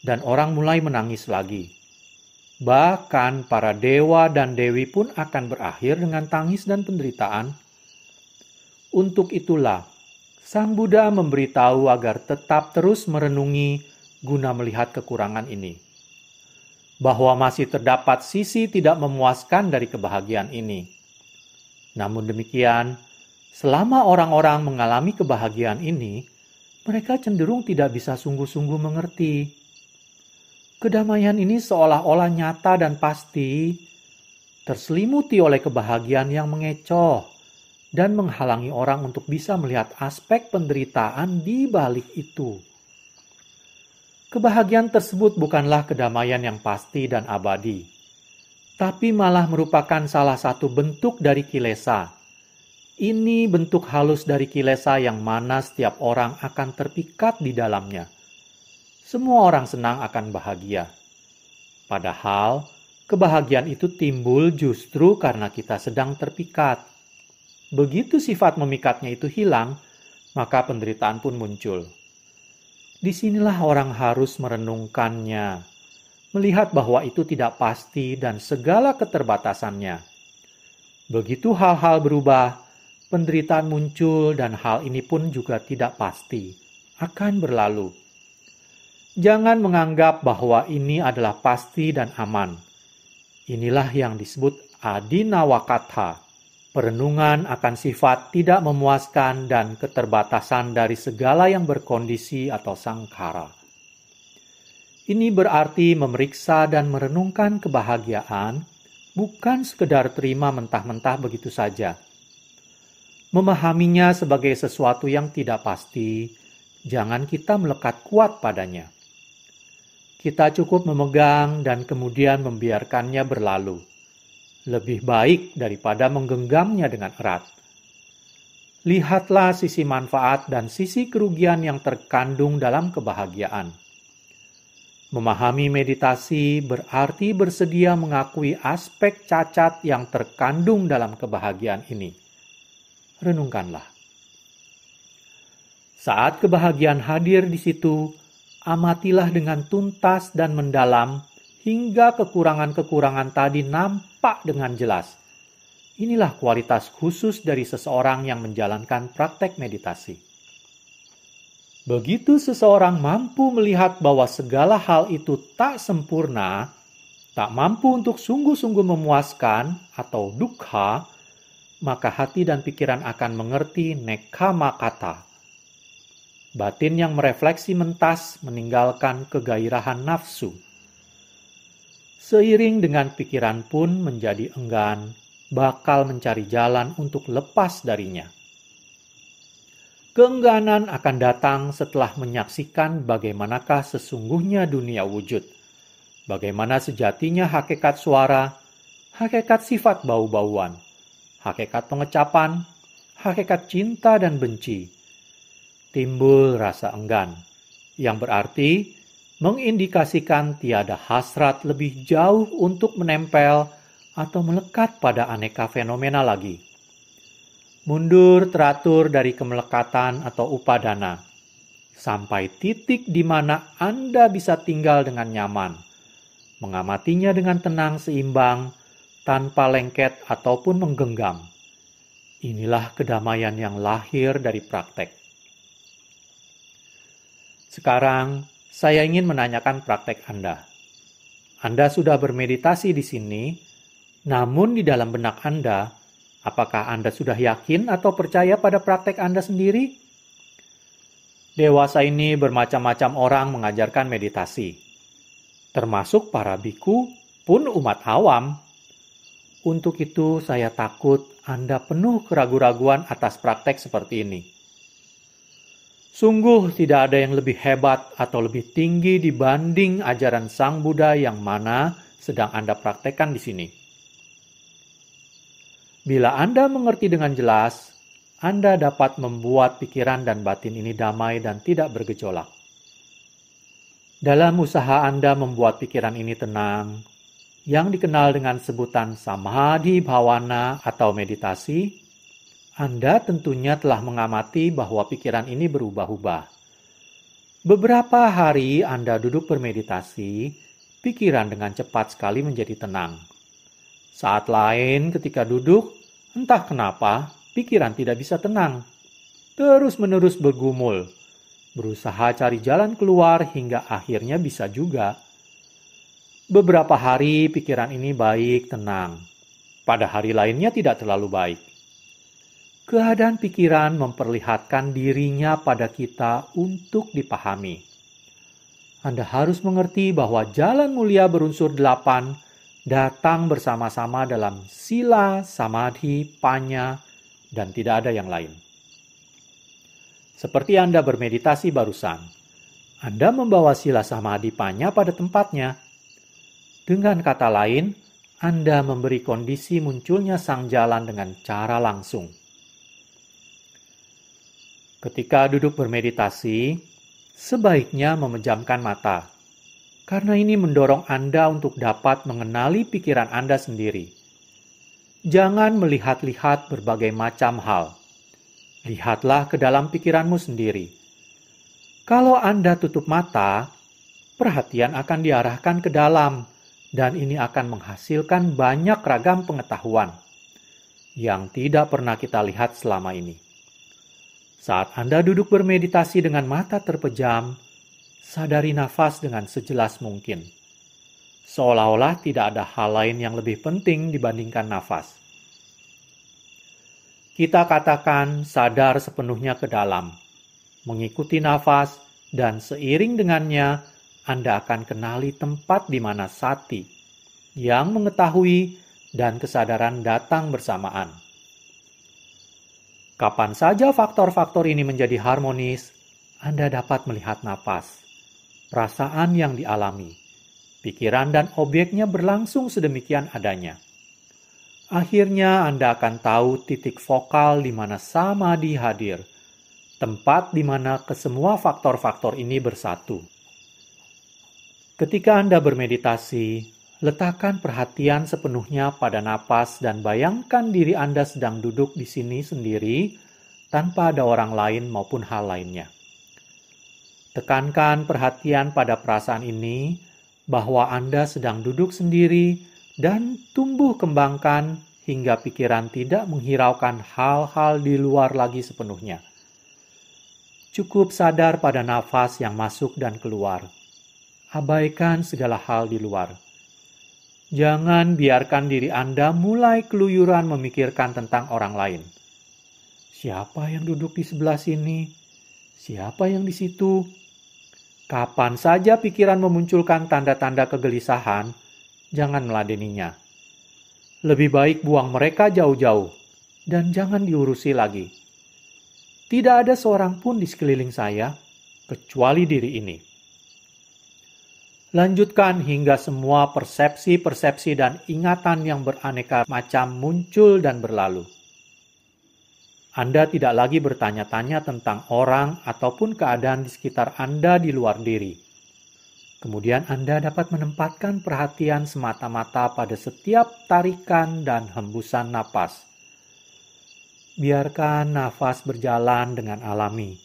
dan orang mulai menangis lagi. Bahkan para dewa dan dewi pun akan berakhir dengan tangis dan penderitaan. Untuk itulah, Sang Buddha memberitahu agar tetap terus merenungi guna melihat kekurangan ini. Bahwa masih terdapat sisi tidak memuaskan dari kebahagiaan ini. Namun demikian, selama orang-orang mengalami kebahagiaan ini, mereka cenderung tidak bisa sungguh-sungguh mengerti. Kedamaian ini seolah-olah nyata dan pasti, terselimuti oleh kebahagiaan yang mengecoh dan menghalangi orang untuk bisa melihat aspek penderitaan di balik itu. Kebahagiaan tersebut bukanlah kedamaian yang pasti dan abadi, tapi malah merupakan salah satu bentuk dari kilesa. Ini bentuk halus dari kilesa yang mana setiap orang akan terpikat di dalamnya. Semua orang senang akan bahagia. Padahal, kebahagiaan itu timbul justru karena kita sedang terpikat Begitu sifat memikatnya itu hilang, maka penderitaan pun muncul. Disinilah orang harus merenungkannya, melihat bahwa itu tidak pasti dan segala keterbatasannya. Begitu hal-hal berubah, penderitaan muncul dan hal ini pun juga tidak pasti, akan berlalu. Jangan menganggap bahwa ini adalah pasti dan aman. Inilah yang disebut adinawakatha perenungan akan sifat tidak memuaskan dan keterbatasan dari segala yang berkondisi atau sangkara. Ini berarti memeriksa dan merenungkan kebahagiaan bukan sekedar terima mentah-mentah begitu saja. Memahaminya sebagai sesuatu yang tidak pasti, jangan kita melekat kuat padanya. Kita cukup memegang dan kemudian membiarkannya berlalu lebih baik daripada menggenggamnya dengan erat. Lihatlah sisi manfaat dan sisi kerugian yang terkandung dalam kebahagiaan. Memahami meditasi berarti bersedia mengakui aspek cacat yang terkandung dalam kebahagiaan ini. Renungkanlah. Saat kebahagiaan hadir di situ, amatilah dengan tuntas dan mendalam hingga kekurangan-kekurangan tadi nampak nampak dengan jelas. Inilah kualitas khusus dari seseorang yang menjalankan praktek meditasi. Begitu seseorang mampu melihat bahwa segala hal itu tak sempurna, tak mampu untuk sungguh-sungguh memuaskan atau dukha, maka hati dan pikiran akan mengerti nekama kata. Batin yang merefleksi mentas meninggalkan kegairahan nafsu seiring dengan pikiran pun menjadi enggan, bakal mencari jalan untuk lepas darinya. Keengganan akan datang setelah menyaksikan bagaimanakah sesungguhnya dunia wujud, bagaimana sejatinya hakikat suara, hakikat sifat bau-bauan, hakikat pengecapan, hakikat cinta dan benci. Timbul rasa enggan, yang berarti mengindikasikan tiada hasrat lebih jauh untuk menempel atau melekat pada aneka fenomena lagi. Mundur teratur dari kemelekatan atau upadana, sampai titik di mana Anda bisa tinggal dengan nyaman, mengamatinya dengan tenang seimbang, tanpa lengket ataupun menggenggam. Inilah kedamaian yang lahir dari praktek. Sekarang, saya ingin menanyakan praktek Anda. Anda sudah bermeditasi di sini, namun di dalam benak Anda, apakah Anda sudah yakin atau percaya pada praktek Anda sendiri? Dewasa ini bermacam-macam orang mengajarkan meditasi, termasuk para biku pun umat awam. Untuk itu, saya takut Anda penuh keraguan keraguan atas praktek seperti ini. Sungguh tidak ada yang lebih hebat atau lebih tinggi dibanding ajaran Sang Buddha yang mana sedang Anda praktekkan di sini. Bila Anda mengerti dengan jelas, Anda dapat membuat pikiran dan batin ini damai dan tidak bergejolak. Dalam usaha Anda membuat pikiran ini tenang, yang dikenal dengan sebutan samadhi bhavana atau meditasi, anda tentunya telah mengamati bahwa pikiran ini berubah-ubah. Beberapa hari Anda duduk bermeditasi, pikiran dengan cepat sekali menjadi tenang. Saat lain, ketika duduk, entah kenapa pikiran tidak bisa tenang, terus-menerus bergumul, berusaha cari jalan keluar hingga akhirnya bisa juga. Beberapa hari pikiran ini baik, tenang. Pada hari lainnya tidak terlalu baik keadaan pikiran memperlihatkan dirinya pada kita untuk dipahami. Anda harus mengerti bahwa jalan mulia berunsur delapan datang bersama-sama dalam sila, samadhi, panya, dan tidak ada yang lain. Seperti Anda bermeditasi barusan, Anda membawa sila samadhi panya pada tempatnya. Dengan kata lain, Anda memberi kondisi munculnya sang jalan dengan cara langsung. Ketika duduk bermeditasi, sebaiknya memejamkan mata, karena ini mendorong Anda untuk dapat mengenali pikiran Anda sendiri. Jangan melihat-lihat berbagai macam hal. Lihatlah ke dalam pikiranmu sendiri. Kalau Anda tutup mata, perhatian akan diarahkan ke dalam, dan ini akan menghasilkan banyak ragam pengetahuan yang tidak pernah kita lihat selama ini. Saat Anda duduk bermeditasi dengan mata terpejam, sadari nafas dengan sejelas mungkin. Seolah-olah tidak ada hal lain yang lebih penting dibandingkan nafas. Kita katakan sadar sepenuhnya ke dalam, mengikuti nafas, dan seiring dengannya Anda akan kenali tempat di mana sati yang mengetahui dan kesadaran datang bersamaan. Kapan saja faktor-faktor ini menjadi harmonis, Anda dapat melihat nafas, perasaan yang dialami, pikiran dan obyeknya berlangsung sedemikian adanya. Akhirnya Anda akan tahu titik vokal di mana sama dihadir, tempat di mana kesemua faktor-faktor ini bersatu. Ketika Anda bermeditasi, Letakkan perhatian sepenuhnya pada napas dan bayangkan diri Anda sedang duduk di sini sendiri tanpa ada orang lain maupun hal lainnya. Tekankan perhatian pada perasaan ini bahwa Anda sedang duduk sendiri dan tumbuh kembangkan hingga pikiran tidak menghiraukan hal-hal di luar lagi sepenuhnya. Cukup sadar pada nafas yang masuk dan keluar. Abaikan segala hal di luar Jangan biarkan diri Anda mulai keluyuran memikirkan tentang orang lain. Siapa yang duduk di sebelah sini? Siapa yang di situ? Kapan saja pikiran memunculkan tanda-tanda kegelisahan, jangan meladeninya. Lebih baik buang mereka jauh-jauh dan jangan diurusi lagi. Tidak ada seorang pun di sekeliling saya kecuali diri ini. Lanjutkan hingga semua persepsi-persepsi dan ingatan yang beraneka macam muncul dan berlalu. Anda tidak lagi bertanya-tanya tentang orang ataupun keadaan di sekitar Anda di luar diri. Kemudian Anda dapat menempatkan perhatian semata-mata pada setiap tarikan dan hembusan napas. Biarkan nafas berjalan dengan alami.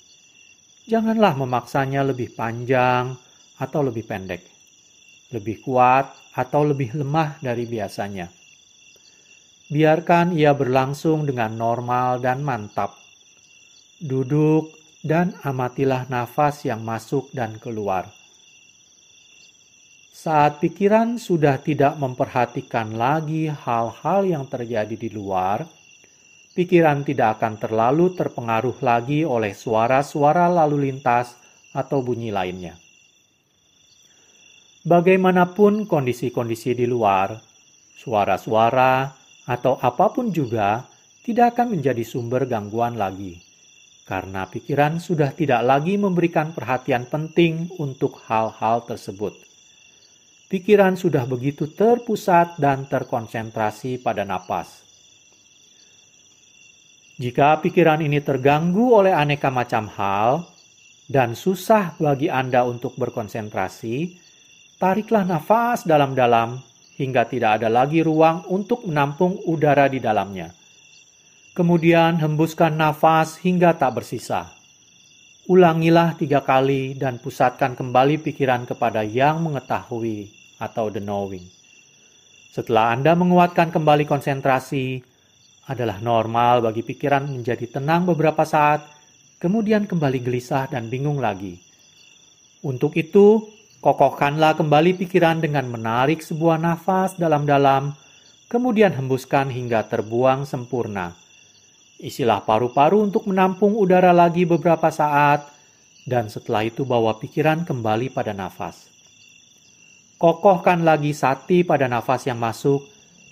Janganlah memaksanya lebih panjang atau lebih pendek lebih kuat, atau lebih lemah dari biasanya. Biarkan ia berlangsung dengan normal dan mantap. Duduk dan amatilah nafas yang masuk dan keluar. Saat pikiran sudah tidak memperhatikan lagi hal-hal yang terjadi di luar, pikiran tidak akan terlalu terpengaruh lagi oleh suara-suara lalu lintas atau bunyi lainnya. Bagaimanapun kondisi-kondisi di luar, suara-suara atau apapun juga tidak akan menjadi sumber gangguan lagi, karena pikiran sudah tidak lagi memberikan perhatian penting untuk hal-hal tersebut. Pikiran sudah begitu terpusat dan terkonsentrasi pada napas. Jika pikiran ini terganggu oleh aneka macam hal dan susah bagi Anda untuk berkonsentrasi, Tariklah nafas dalam-dalam hingga tidak ada lagi ruang untuk menampung udara di dalamnya. Kemudian hembuskan nafas hingga tak bersisa. Ulangilah tiga kali dan pusatkan kembali pikiran kepada yang mengetahui atau the knowing. Setelah Anda menguatkan kembali konsentrasi, adalah normal bagi pikiran menjadi tenang beberapa saat, kemudian kembali gelisah dan bingung lagi. Untuk itu, Kokohkanlah kembali pikiran dengan menarik sebuah nafas dalam-dalam, kemudian hembuskan hingga terbuang sempurna. Isilah paru-paru untuk menampung udara lagi beberapa saat, dan setelah itu bawa pikiran kembali pada nafas. Kokohkan lagi sati pada nafas yang masuk,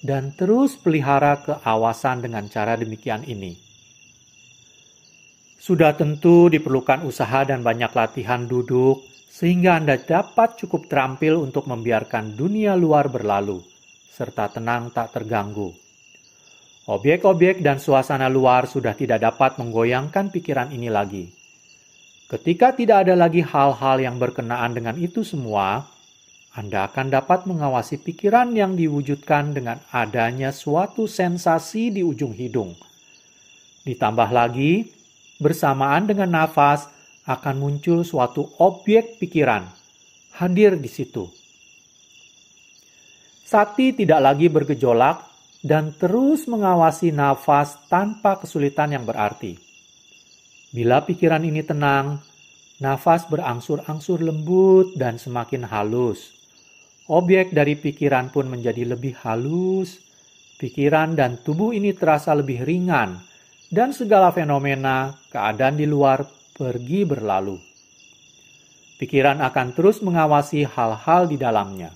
dan terus pelihara keawasan dengan cara demikian ini. Sudah tentu diperlukan usaha dan banyak latihan duduk, sehingga Anda dapat cukup terampil untuk membiarkan dunia luar berlalu, serta tenang tak terganggu. Objek-objek dan suasana luar sudah tidak dapat menggoyangkan pikiran ini lagi. Ketika tidak ada lagi hal-hal yang berkenaan dengan itu semua, Anda akan dapat mengawasi pikiran yang diwujudkan dengan adanya suatu sensasi di ujung hidung. Ditambah lagi, bersamaan dengan nafas, akan muncul suatu objek pikiran hadir di situ. Sati tidak lagi bergejolak dan terus mengawasi nafas tanpa kesulitan yang berarti. Bila pikiran ini tenang, nafas berangsur-angsur lembut dan semakin halus. Objek dari pikiran pun menjadi lebih halus. Pikiran dan tubuh ini terasa lebih ringan, dan segala fenomena keadaan di luar pergi berlalu. Pikiran akan terus mengawasi hal-hal di dalamnya.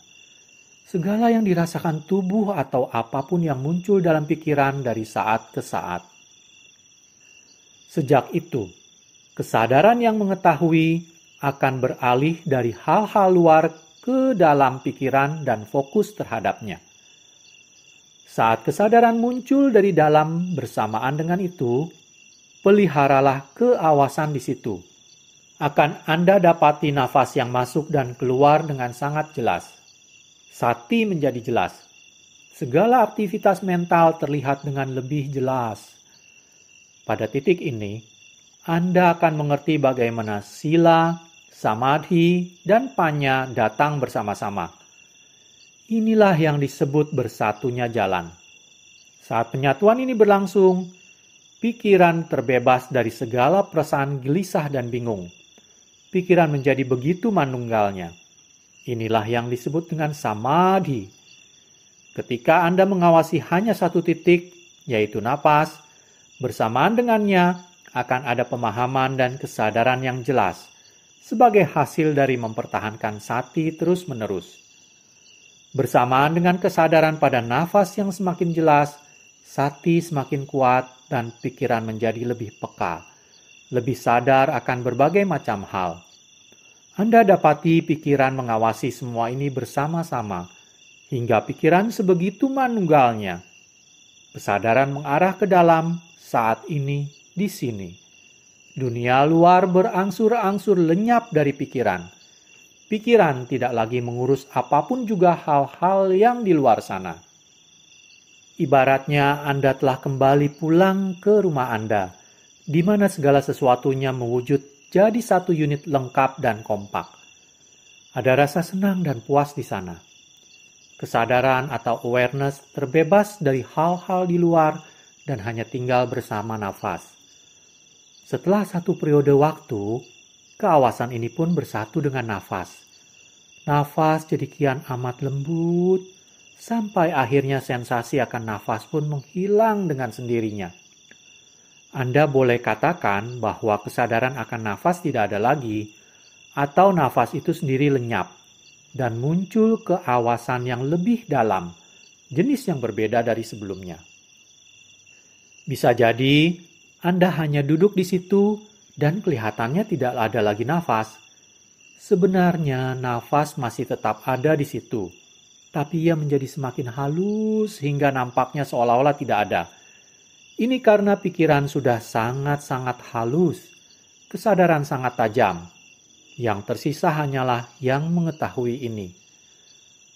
Segala yang dirasakan tubuh atau apapun yang muncul dalam pikiran dari saat ke saat. Sejak itu, kesadaran yang mengetahui akan beralih dari hal-hal luar ke dalam pikiran dan fokus terhadapnya. Saat kesadaran muncul dari dalam bersamaan dengan itu, peliharalah keawasan di situ. Akan Anda dapati nafas yang masuk dan keluar dengan sangat jelas. Sati menjadi jelas. Segala aktivitas mental terlihat dengan lebih jelas. Pada titik ini, Anda akan mengerti bagaimana sila, samadhi, dan panya datang bersama-sama. Inilah yang disebut bersatunya jalan. Saat penyatuan ini berlangsung, pikiran terbebas dari segala perasaan gelisah dan bingung. Pikiran menjadi begitu manunggalnya. Inilah yang disebut dengan samadhi. Ketika Anda mengawasi hanya satu titik, yaitu napas, bersamaan dengannya akan ada pemahaman dan kesadaran yang jelas sebagai hasil dari mempertahankan sati terus-menerus. Bersamaan dengan kesadaran pada nafas yang semakin jelas, Sati semakin kuat dan pikiran menjadi lebih peka, lebih sadar akan berbagai macam hal. Anda dapati pikiran mengawasi semua ini bersama-sama, hingga pikiran sebegitu manunggalnya. Kesadaran mengarah ke dalam saat ini di sini. Dunia luar berangsur-angsur lenyap dari pikiran. Pikiran tidak lagi mengurus apapun juga hal-hal yang di luar sana Ibaratnya Anda telah kembali pulang ke rumah Anda, di mana segala sesuatunya mewujud jadi satu unit lengkap dan kompak. Ada rasa senang dan puas di sana. Kesadaran atau awareness terbebas dari hal-hal di luar dan hanya tinggal bersama nafas. Setelah satu periode waktu, keawasan ini pun bersatu dengan nafas. Nafas jadi kian amat lembut, sampai akhirnya sensasi akan nafas pun menghilang dengan sendirinya. Anda boleh katakan bahwa kesadaran akan nafas tidak ada lagi, atau nafas itu sendiri lenyap dan muncul keawasan yang lebih dalam, jenis yang berbeda dari sebelumnya. Bisa jadi Anda hanya duduk di situ dan kelihatannya tidak ada lagi nafas. Sebenarnya, nafas masih tetap ada di situ tapi ia menjadi semakin halus hingga nampaknya seolah-olah tidak ada. Ini karena pikiran sudah sangat-sangat halus, kesadaran sangat tajam. Yang tersisa hanyalah yang mengetahui ini.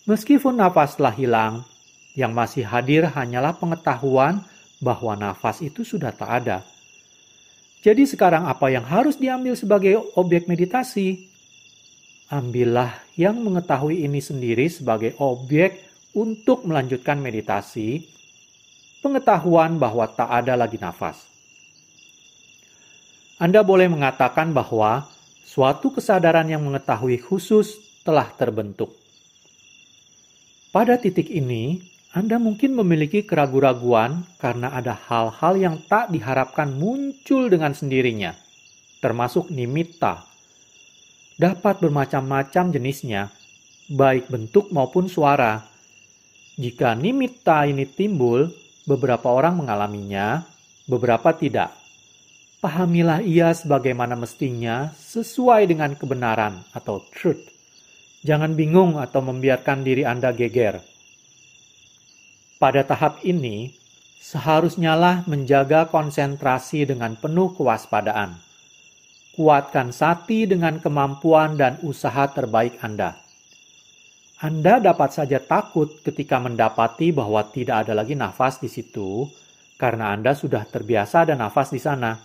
Meskipun nafas telah hilang, yang masih hadir hanyalah pengetahuan bahwa nafas itu sudah tak ada. Jadi sekarang apa yang harus diambil sebagai objek meditasi? Ambillah yang mengetahui ini sendiri sebagai objek untuk melanjutkan meditasi, pengetahuan bahwa tak ada lagi nafas. Anda boleh mengatakan bahwa suatu kesadaran yang mengetahui khusus telah terbentuk. Pada titik ini, Anda mungkin memiliki keraguan-raguan karena ada hal-hal yang tak diharapkan muncul dengan sendirinya, termasuk nimitta dapat bermacam-macam jenisnya, baik bentuk maupun suara. Jika nimitta ini timbul, beberapa orang mengalaminya, beberapa tidak. Pahamilah ia sebagaimana mestinya sesuai dengan kebenaran atau truth. Jangan bingung atau membiarkan diri Anda geger. Pada tahap ini, seharusnyalah menjaga konsentrasi dengan penuh kewaspadaan kuatkan sati dengan kemampuan dan usaha terbaik Anda. Anda dapat saja takut ketika mendapati bahwa tidak ada lagi nafas di situ, karena Anda sudah terbiasa ada nafas di sana.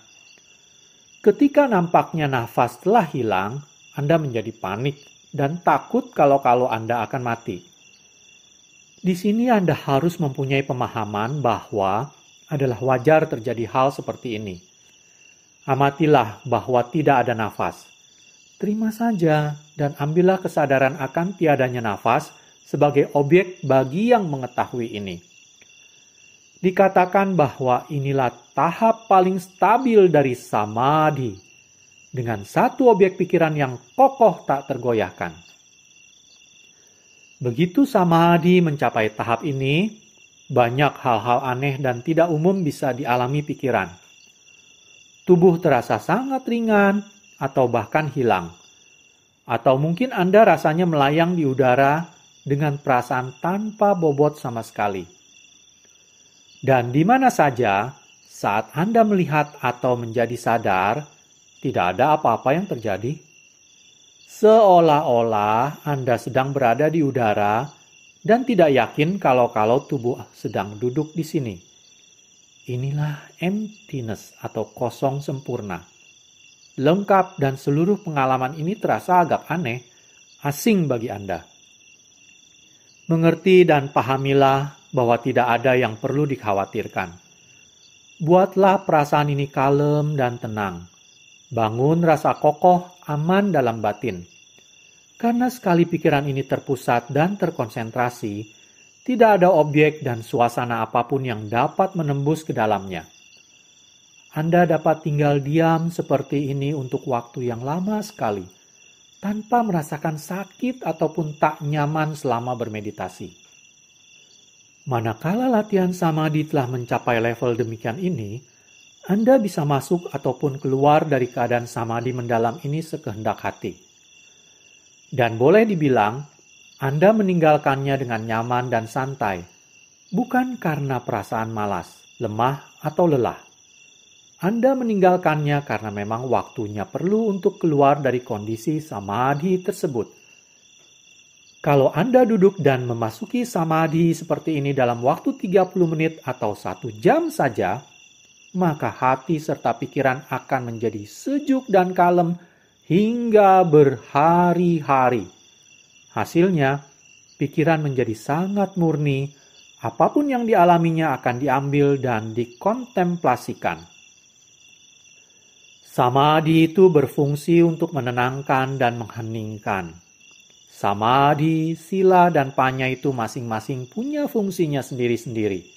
Ketika nampaknya nafas telah hilang, Anda menjadi panik dan takut kalau-kalau Anda akan mati. Di sini Anda harus mempunyai pemahaman bahwa adalah wajar terjadi hal seperti ini. Amatilah bahwa tidak ada nafas. Terima saja dan ambillah kesadaran akan tiadanya nafas sebagai objek bagi yang mengetahui ini. Dikatakan bahwa inilah tahap paling stabil dari samadhi, dengan satu objek pikiran yang kokoh tak tergoyahkan. Begitu samadhi mencapai tahap ini, banyak hal-hal aneh dan tidak umum bisa dialami pikiran tubuh terasa sangat ringan atau bahkan hilang. Atau mungkin Anda rasanya melayang di udara dengan perasaan tanpa bobot sama sekali. Dan di mana saja saat Anda melihat atau menjadi sadar, tidak ada apa-apa yang terjadi. Seolah-olah Anda sedang berada di udara dan tidak yakin kalau-kalau tubuh sedang duduk di sini. Inilah emptiness atau kosong sempurna. Lengkap dan seluruh pengalaman ini terasa agak aneh, asing bagi Anda. Mengerti dan pahamilah bahwa tidak ada yang perlu dikhawatirkan. Buatlah perasaan ini kalem dan tenang. Bangun rasa kokoh, aman dalam batin. Karena sekali pikiran ini terpusat dan terkonsentrasi, tidak ada objek dan suasana apapun yang dapat menembus ke dalamnya. Anda dapat tinggal diam seperti ini untuk waktu yang lama sekali, tanpa merasakan sakit ataupun tak nyaman selama bermeditasi. Manakala latihan samadhi telah mencapai level demikian ini, Anda bisa masuk ataupun keluar dari keadaan samadhi mendalam ini sekehendak hati. Dan boleh dibilang, anda meninggalkannya dengan nyaman dan santai, bukan karena perasaan malas, lemah, atau lelah. Anda meninggalkannya karena memang waktunya perlu untuk keluar dari kondisi samadhi tersebut. Kalau Anda duduk dan memasuki samadhi seperti ini dalam waktu 30 menit atau satu jam saja, maka hati serta pikiran akan menjadi sejuk dan kalem hingga berhari-hari. Hasilnya, pikiran menjadi sangat murni, apapun yang dialaminya akan diambil dan dikontemplasikan. Samadhi itu berfungsi untuk menenangkan dan mengheningkan. Samadhi, sila, dan panya itu masing-masing punya fungsinya sendiri-sendiri.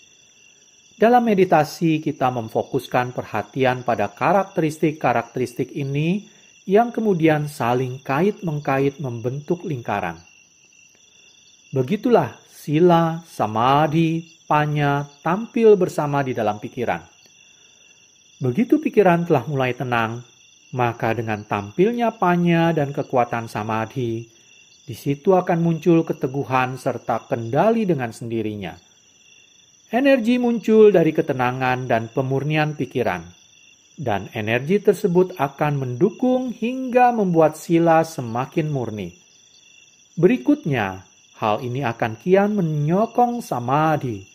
Dalam meditasi, kita memfokuskan perhatian pada karakteristik-karakteristik ini yang kemudian saling kait-mengkait membentuk lingkaran. Begitulah sila, samadhi, panya tampil bersama di dalam pikiran. Begitu pikiran telah mulai tenang, maka dengan tampilnya panya dan kekuatan samadhi, di situ akan muncul keteguhan serta kendali dengan sendirinya. Energi muncul dari ketenangan dan pemurnian pikiran, dan energi tersebut akan mendukung hingga membuat sila semakin murni. Berikutnya, Hal ini akan kian menyokong samadhi,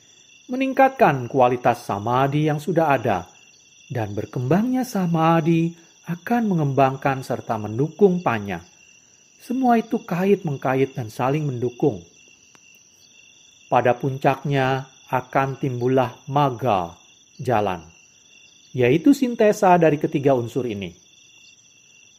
meningkatkan kualitas samadhi yang sudah ada, dan berkembangnya samadhi akan mengembangkan serta mendukung panya. Semua itu kait mengkait dan saling mendukung. Pada puncaknya akan timbullah maga, jalan, yaitu sintesa dari ketiga unsur ini.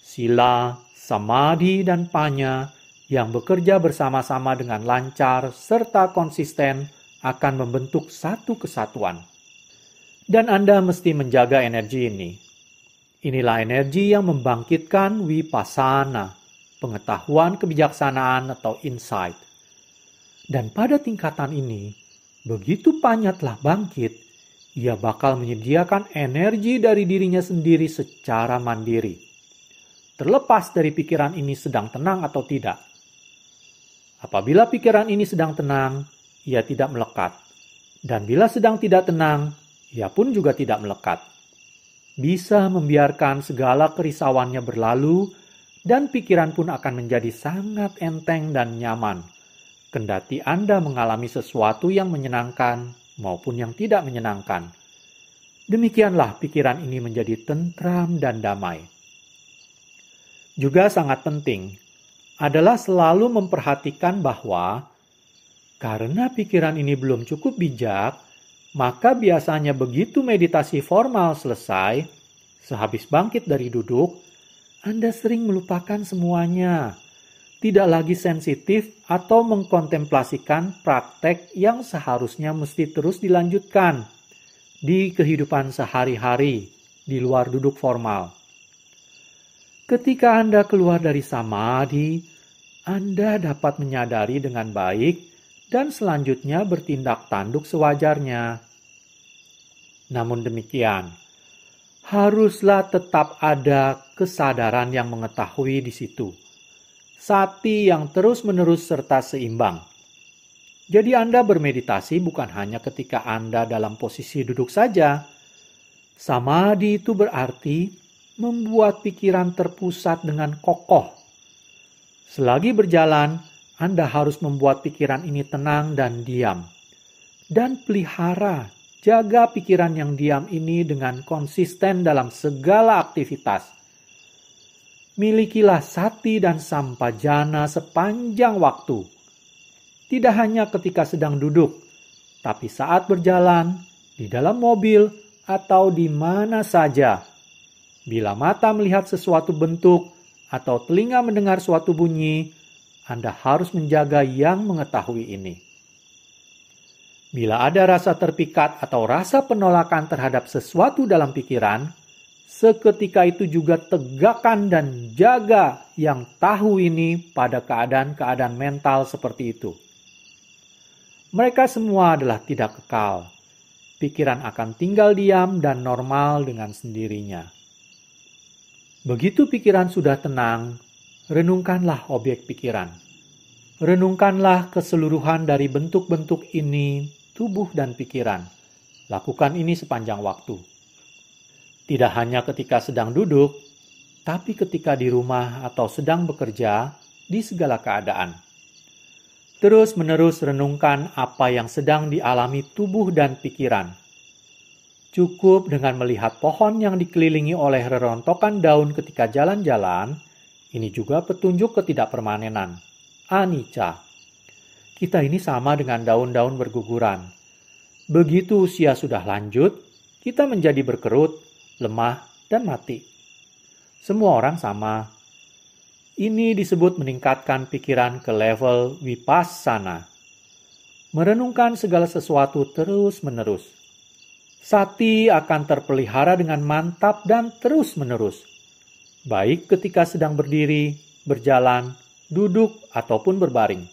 Sila, samadhi, dan panya yang bekerja bersama-sama dengan lancar serta konsisten akan membentuk satu kesatuan. Dan Anda mesti menjaga energi ini. Inilah energi yang membangkitkan wipasana, pengetahuan kebijaksanaan atau insight. Dan pada tingkatan ini, begitu telah bangkit, ia bakal menyediakan energi dari dirinya sendiri secara mandiri. Terlepas dari pikiran ini sedang tenang atau tidak, Apabila pikiran ini sedang tenang, ia tidak melekat. Dan bila sedang tidak tenang, ia pun juga tidak melekat. Bisa membiarkan segala kerisauannya berlalu, dan pikiran pun akan menjadi sangat enteng dan nyaman. Kendati Anda mengalami sesuatu yang menyenangkan maupun yang tidak menyenangkan. Demikianlah pikiran ini menjadi tentram dan damai. Juga sangat penting adalah selalu memperhatikan bahwa karena pikiran ini belum cukup bijak, maka biasanya begitu meditasi formal selesai, sehabis bangkit dari duduk, Anda sering melupakan semuanya, tidak lagi sensitif atau mengkontemplasikan praktek yang seharusnya mesti terus dilanjutkan di kehidupan sehari-hari di luar duduk formal. Ketika Anda keluar dari samadhi, Anda dapat menyadari dengan baik dan selanjutnya bertindak tanduk sewajarnya. Namun demikian, haruslah tetap ada kesadaran yang mengetahui di situ. Sati yang terus-menerus serta seimbang. Jadi Anda bermeditasi bukan hanya ketika Anda dalam posisi duduk saja. Samadhi itu berarti membuat pikiran terpusat dengan kokoh. Selagi berjalan, Anda harus membuat pikiran ini tenang dan diam. Dan pelihara, jaga pikiran yang diam ini dengan konsisten dalam segala aktivitas. Milikilah sati dan sampajana sepanjang waktu. Tidak hanya ketika sedang duduk, tapi saat berjalan, di dalam mobil, atau di mana saja Bila mata melihat sesuatu bentuk atau telinga mendengar suatu bunyi, Anda harus menjaga yang mengetahui ini. Bila ada rasa terpikat atau rasa penolakan terhadap sesuatu dalam pikiran, seketika itu juga tegakkan dan jaga yang tahu ini pada keadaan-keadaan mental seperti itu. Mereka semua adalah tidak kekal. Pikiran akan tinggal diam dan normal dengan sendirinya. Begitu pikiran sudah tenang, renungkanlah objek pikiran. Renungkanlah keseluruhan dari bentuk-bentuk ini, tubuh dan pikiran. Lakukan ini sepanjang waktu. Tidak hanya ketika sedang duduk, tapi ketika di rumah atau sedang bekerja, di segala keadaan. Terus-menerus renungkan apa yang sedang dialami tubuh dan pikiran Cukup dengan melihat pohon yang dikelilingi oleh rerontokan daun ketika jalan-jalan, ini juga petunjuk ketidakpermanenan. Anicca. Kita ini sama dengan daun-daun berguguran. Begitu usia sudah lanjut, kita menjadi berkerut, lemah, dan mati. Semua orang sama. Ini disebut meningkatkan pikiran ke level vipassana. Merenungkan segala sesuatu terus-menerus. Sati akan terpelihara dengan mantap dan terus-menerus, baik ketika sedang berdiri, berjalan, duduk, ataupun berbaring.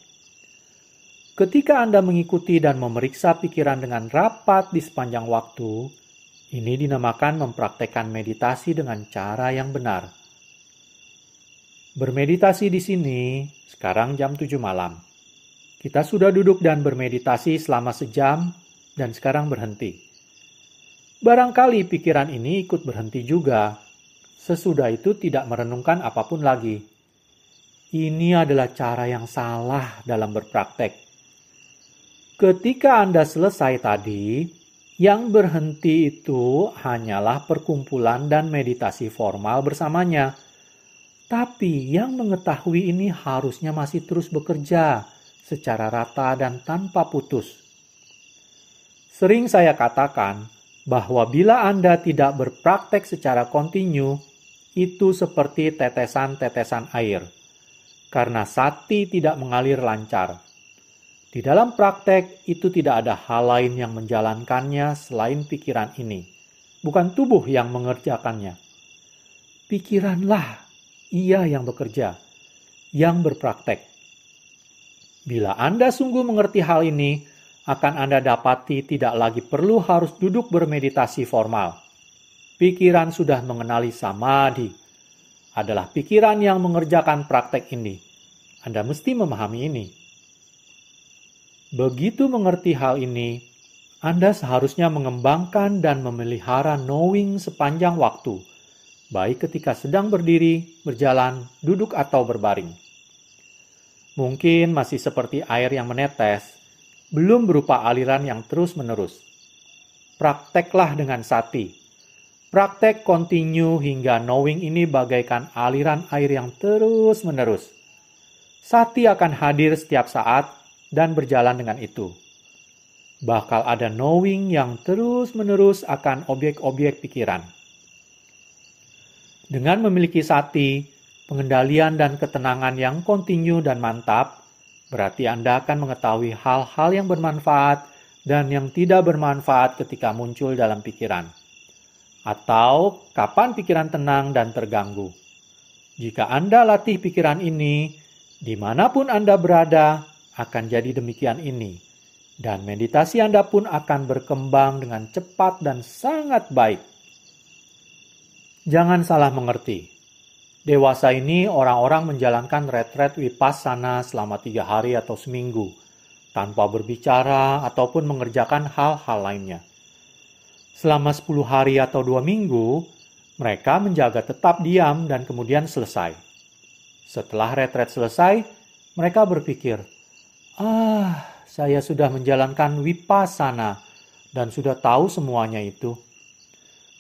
Ketika Anda mengikuti dan memeriksa pikiran dengan rapat di sepanjang waktu, ini dinamakan mempraktekkan meditasi dengan cara yang benar. Bermeditasi di sini, sekarang jam 7 malam. Kita sudah duduk dan bermeditasi selama sejam dan sekarang berhenti. Barangkali pikiran ini ikut berhenti juga. Sesudah itu tidak merenungkan apapun lagi. Ini adalah cara yang salah dalam berpraktek. Ketika Anda selesai tadi, yang berhenti itu hanyalah perkumpulan dan meditasi formal bersamanya. Tapi yang mengetahui ini harusnya masih terus bekerja secara rata dan tanpa putus. Sering saya katakan, bahwa bila Anda tidak berpraktek secara kontinu, itu seperti tetesan-tetesan air, karena sati tidak mengalir lancar. Di dalam praktek, itu tidak ada hal lain yang menjalankannya selain pikiran ini, bukan tubuh yang mengerjakannya. Pikiranlah ia yang bekerja, yang berpraktek. Bila Anda sungguh mengerti hal ini, akan Anda dapati tidak lagi perlu harus duduk bermeditasi formal. Pikiran sudah mengenali samadhi. Adalah pikiran yang mengerjakan praktek ini. Anda mesti memahami ini. Begitu mengerti hal ini, Anda seharusnya mengembangkan dan memelihara knowing sepanjang waktu, baik ketika sedang berdiri, berjalan, duduk, atau berbaring. Mungkin masih seperti air yang menetes, belum berupa aliran yang terus-menerus. Prakteklah dengan sati. Praktek continue hingga knowing ini bagaikan aliran air yang terus-menerus. Sati akan hadir setiap saat dan berjalan dengan itu. Bakal ada knowing yang terus-menerus akan objek-objek pikiran. Dengan memiliki sati, pengendalian dan ketenangan yang continue dan mantap, berarti Anda akan mengetahui hal-hal yang bermanfaat dan yang tidak bermanfaat ketika muncul dalam pikiran, atau kapan pikiran tenang dan terganggu. Jika Anda latih pikiran ini, dimanapun Anda berada, akan jadi demikian ini, dan meditasi Anda pun akan berkembang dengan cepat dan sangat baik. Jangan salah mengerti Dewasa ini orang-orang menjalankan retret wipasana selama tiga hari atau seminggu, tanpa berbicara ataupun mengerjakan hal-hal lainnya. Selama sepuluh hari atau dua minggu, mereka menjaga tetap diam dan kemudian selesai. Setelah retret selesai, mereka berpikir, Ah, saya sudah menjalankan wipasana dan sudah tahu semuanya itu.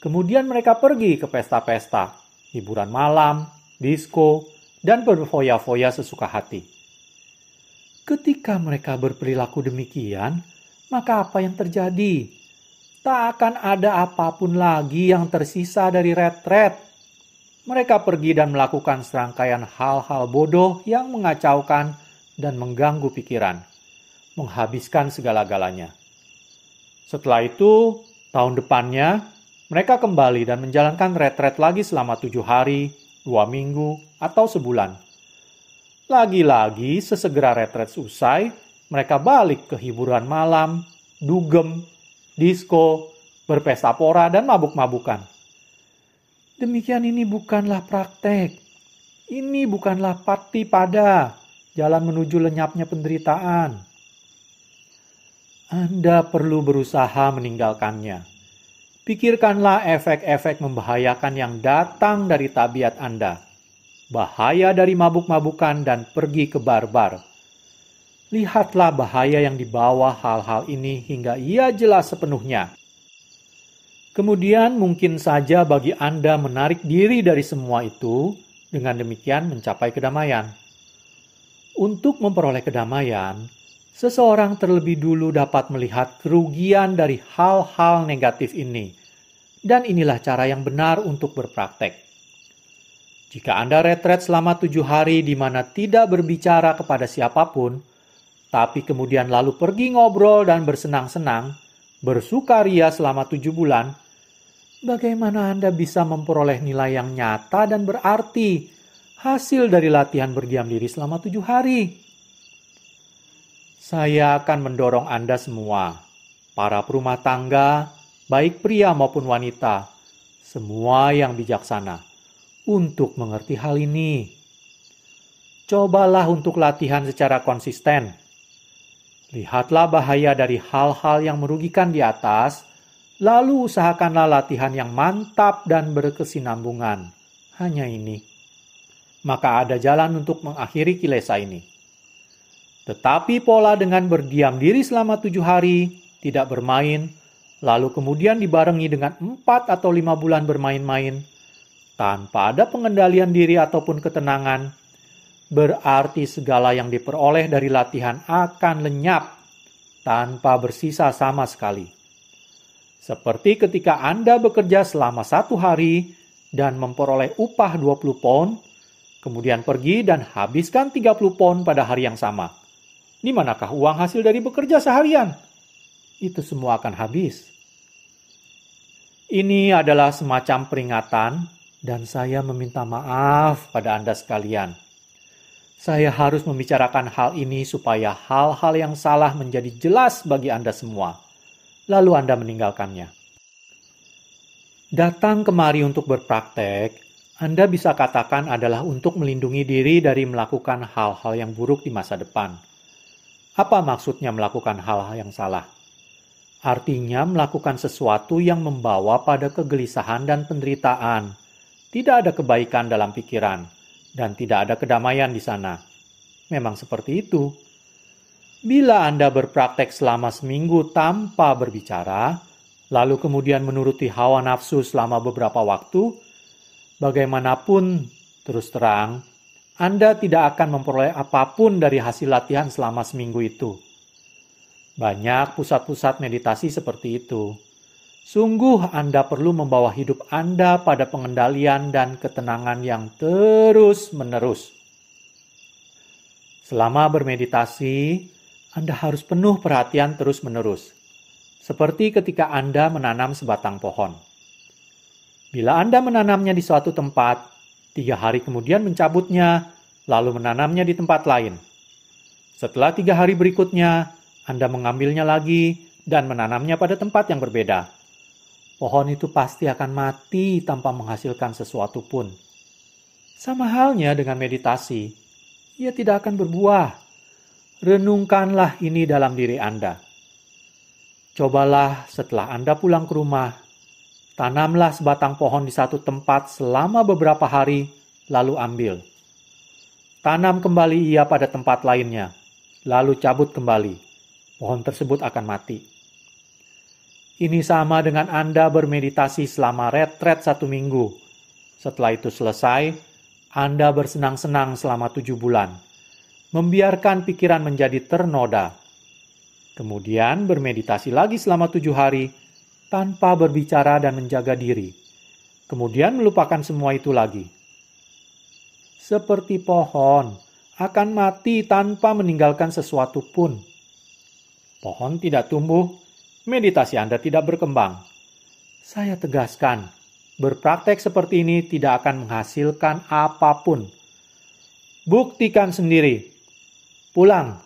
Kemudian mereka pergi ke pesta-pesta hiburan malam, disko, dan berfoya-foya sesuka hati. Ketika mereka berperilaku demikian, maka apa yang terjadi? Tak akan ada apapun lagi yang tersisa dari retret. Mereka pergi dan melakukan serangkaian hal-hal bodoh yang mengacaukan dan mengganggu pikiran, menghabiskan segala-galanya. Setelah itu, tahun depannya mereka kembali dan menjalankan retret lagi selama tujuh hari, dua minggu, atau sebulan. Lagi-lagi sesegera retret usai, mereka balik ke hiburan malam, dugem, disko, berpesta pora, dan mabuk-mabukan. Demikian ini bukanlah praktek. Ini bukanlah pati pada jalan menuju lenyapnya penderitaan. Anda perlu berusaha meninggalkannya pikirkanlah efek-efek membahayakan yang datang dari tabiat Anda. Bahaya dari mabuk-mabukan dan pergi ke barbar. Lihatlah bahaya yang dibawa hal-hal ini hingga ia jelas sepenuhnya. Kemudian mungkin saja bagi Anda menarik diri dari semua itu, dengan demikian mencapai kedamaian. Untuk memperoleh kedamaian, seseorang terlebih dulu dapat melihat kerugian dari hal-hal negatif ini, dan inilah cara yang benar untuk berpraktek. Jika Anda retret selama tujuh hari di mana tidak berbicara kepada siapapun, tapi kemudian lalu pergi ngobrol dan bersenang-senang, bersukaria selama tujuh bulan, bagaimana Anda bisa memperoleh nilai yang nyata dan berarti hasil dari latihan berdiam diri selama tujuh hari? Saya akan mendorong Anda semua, para perumah tangga, baik pria maupun wanita, semua yang bijaksana, untuk mengerti hal ini. Cobalah untuk latihan secara konsisten. Lihatlah bahaya dari hal-hal yang merugikan di atas, lalu usahakanlah latihan yang mantap dan berkesinambungan. Hanya ini. Maka ada jalan untuk mengakhiri kilesa ini tetapi pola dengan berdiam diri selama tujuh hari, tidak bermain, lalu kemudian dibarengi dengan empat atau lima bulan bermain-main, tanpa ada pengendalian diri ataupun ketenangan, berarti segala yang diperoleh dari latihan akan lenyap tanpa bersisa sama sekali. Seperti ketika Anda bekerja selama satu hari dan memperoleh upah 20 pon, kemudian pergi dan habiskan 30 pon pada hari yang sama di manakah uang hasil dari bekerja seharian? Itu semua akan habis. Ini adalah semacam peringatan, dan saya meminta maaf pada Anda sekalian. Saya harus membicarakan hal ini supaya hal-hal yang salah menjadi jelas bagi Anda semua, lalu Anda meninggalkannya. Datang kemari untuk berpraktek, Anda bisa katakan adalah untuk melindungi diri dari melakukan hal-hal yang buruk di masa depan apa maksudnya melakukan hal hal yang salah? Artinya melakukan sesuatu yang membawa pada kegelisahan dan penderitaan. Tidak ada kebaikan dalam pikiran dan tidak ada kedamaian di sana. Memang seperti itu. Bila Anda berpraktek selama seminggu tanpa berbicara, lalu kemudian menuruti hawa nafsu selama beberapa waktu, bagaimanapun terus terang anda tidak akan memperoleh apapun dari hasil latihan selama seminggu itu. Banyak pusat-pusat meditasi seperti itu. Sungguh, Anda perlu membawa hidup Anda pada pengendalian dan ketenangan yang terus-menerus. Selama bermeditasi, Anda harus penuh perhatian terus-menerus, seperti ketika Anda menanam sebatang pohon. Bila Anda menanamnya di suatu tempat, tiga hari kemudian mencabutnya, lalu menanamnya di tempat lain. Setelah tiga hari berikutnya, Anda mengambilnya lagi dan menanamnya pada tempat yang berbeda. Pohon itu pasti akan mati tanpa menghasilkan sesuatu pun. Sama halnya dengan meditasi, ia tidak akan berbuah. Renungkanlah ini dalam diri Anda. Cobalah setelah Anda pulang ke rumah, Tanamlah sebatang pohon di satu tempat selama beberapa hari, lalu ambil. Tanam kembali ia pada tempat lainnya, lalu cabut kembali. Pohon tersebut akan mati. Ini sama dengan Anda bermeditasi selama retret satu minggu. Setelah itu selesai, Anda bersenang-senang selama tujuh bulan, membiarkan pikiran menjadi ternoda. Kemudian bermeditasi lagi selama tujuh hari, tanpa berbicara dan menjaga diri, kemudian melupakan semua itu lagi. Seperti pohon akan mati tanpa meninggalkan sesuatu pun. Pohon tidak tumbuh, meditasi Anda tidak berkembang. Saya tegaskan, berpraktek seperti ini tidak akan menghasilkan apapun. Buktikan sendiri. Pulang,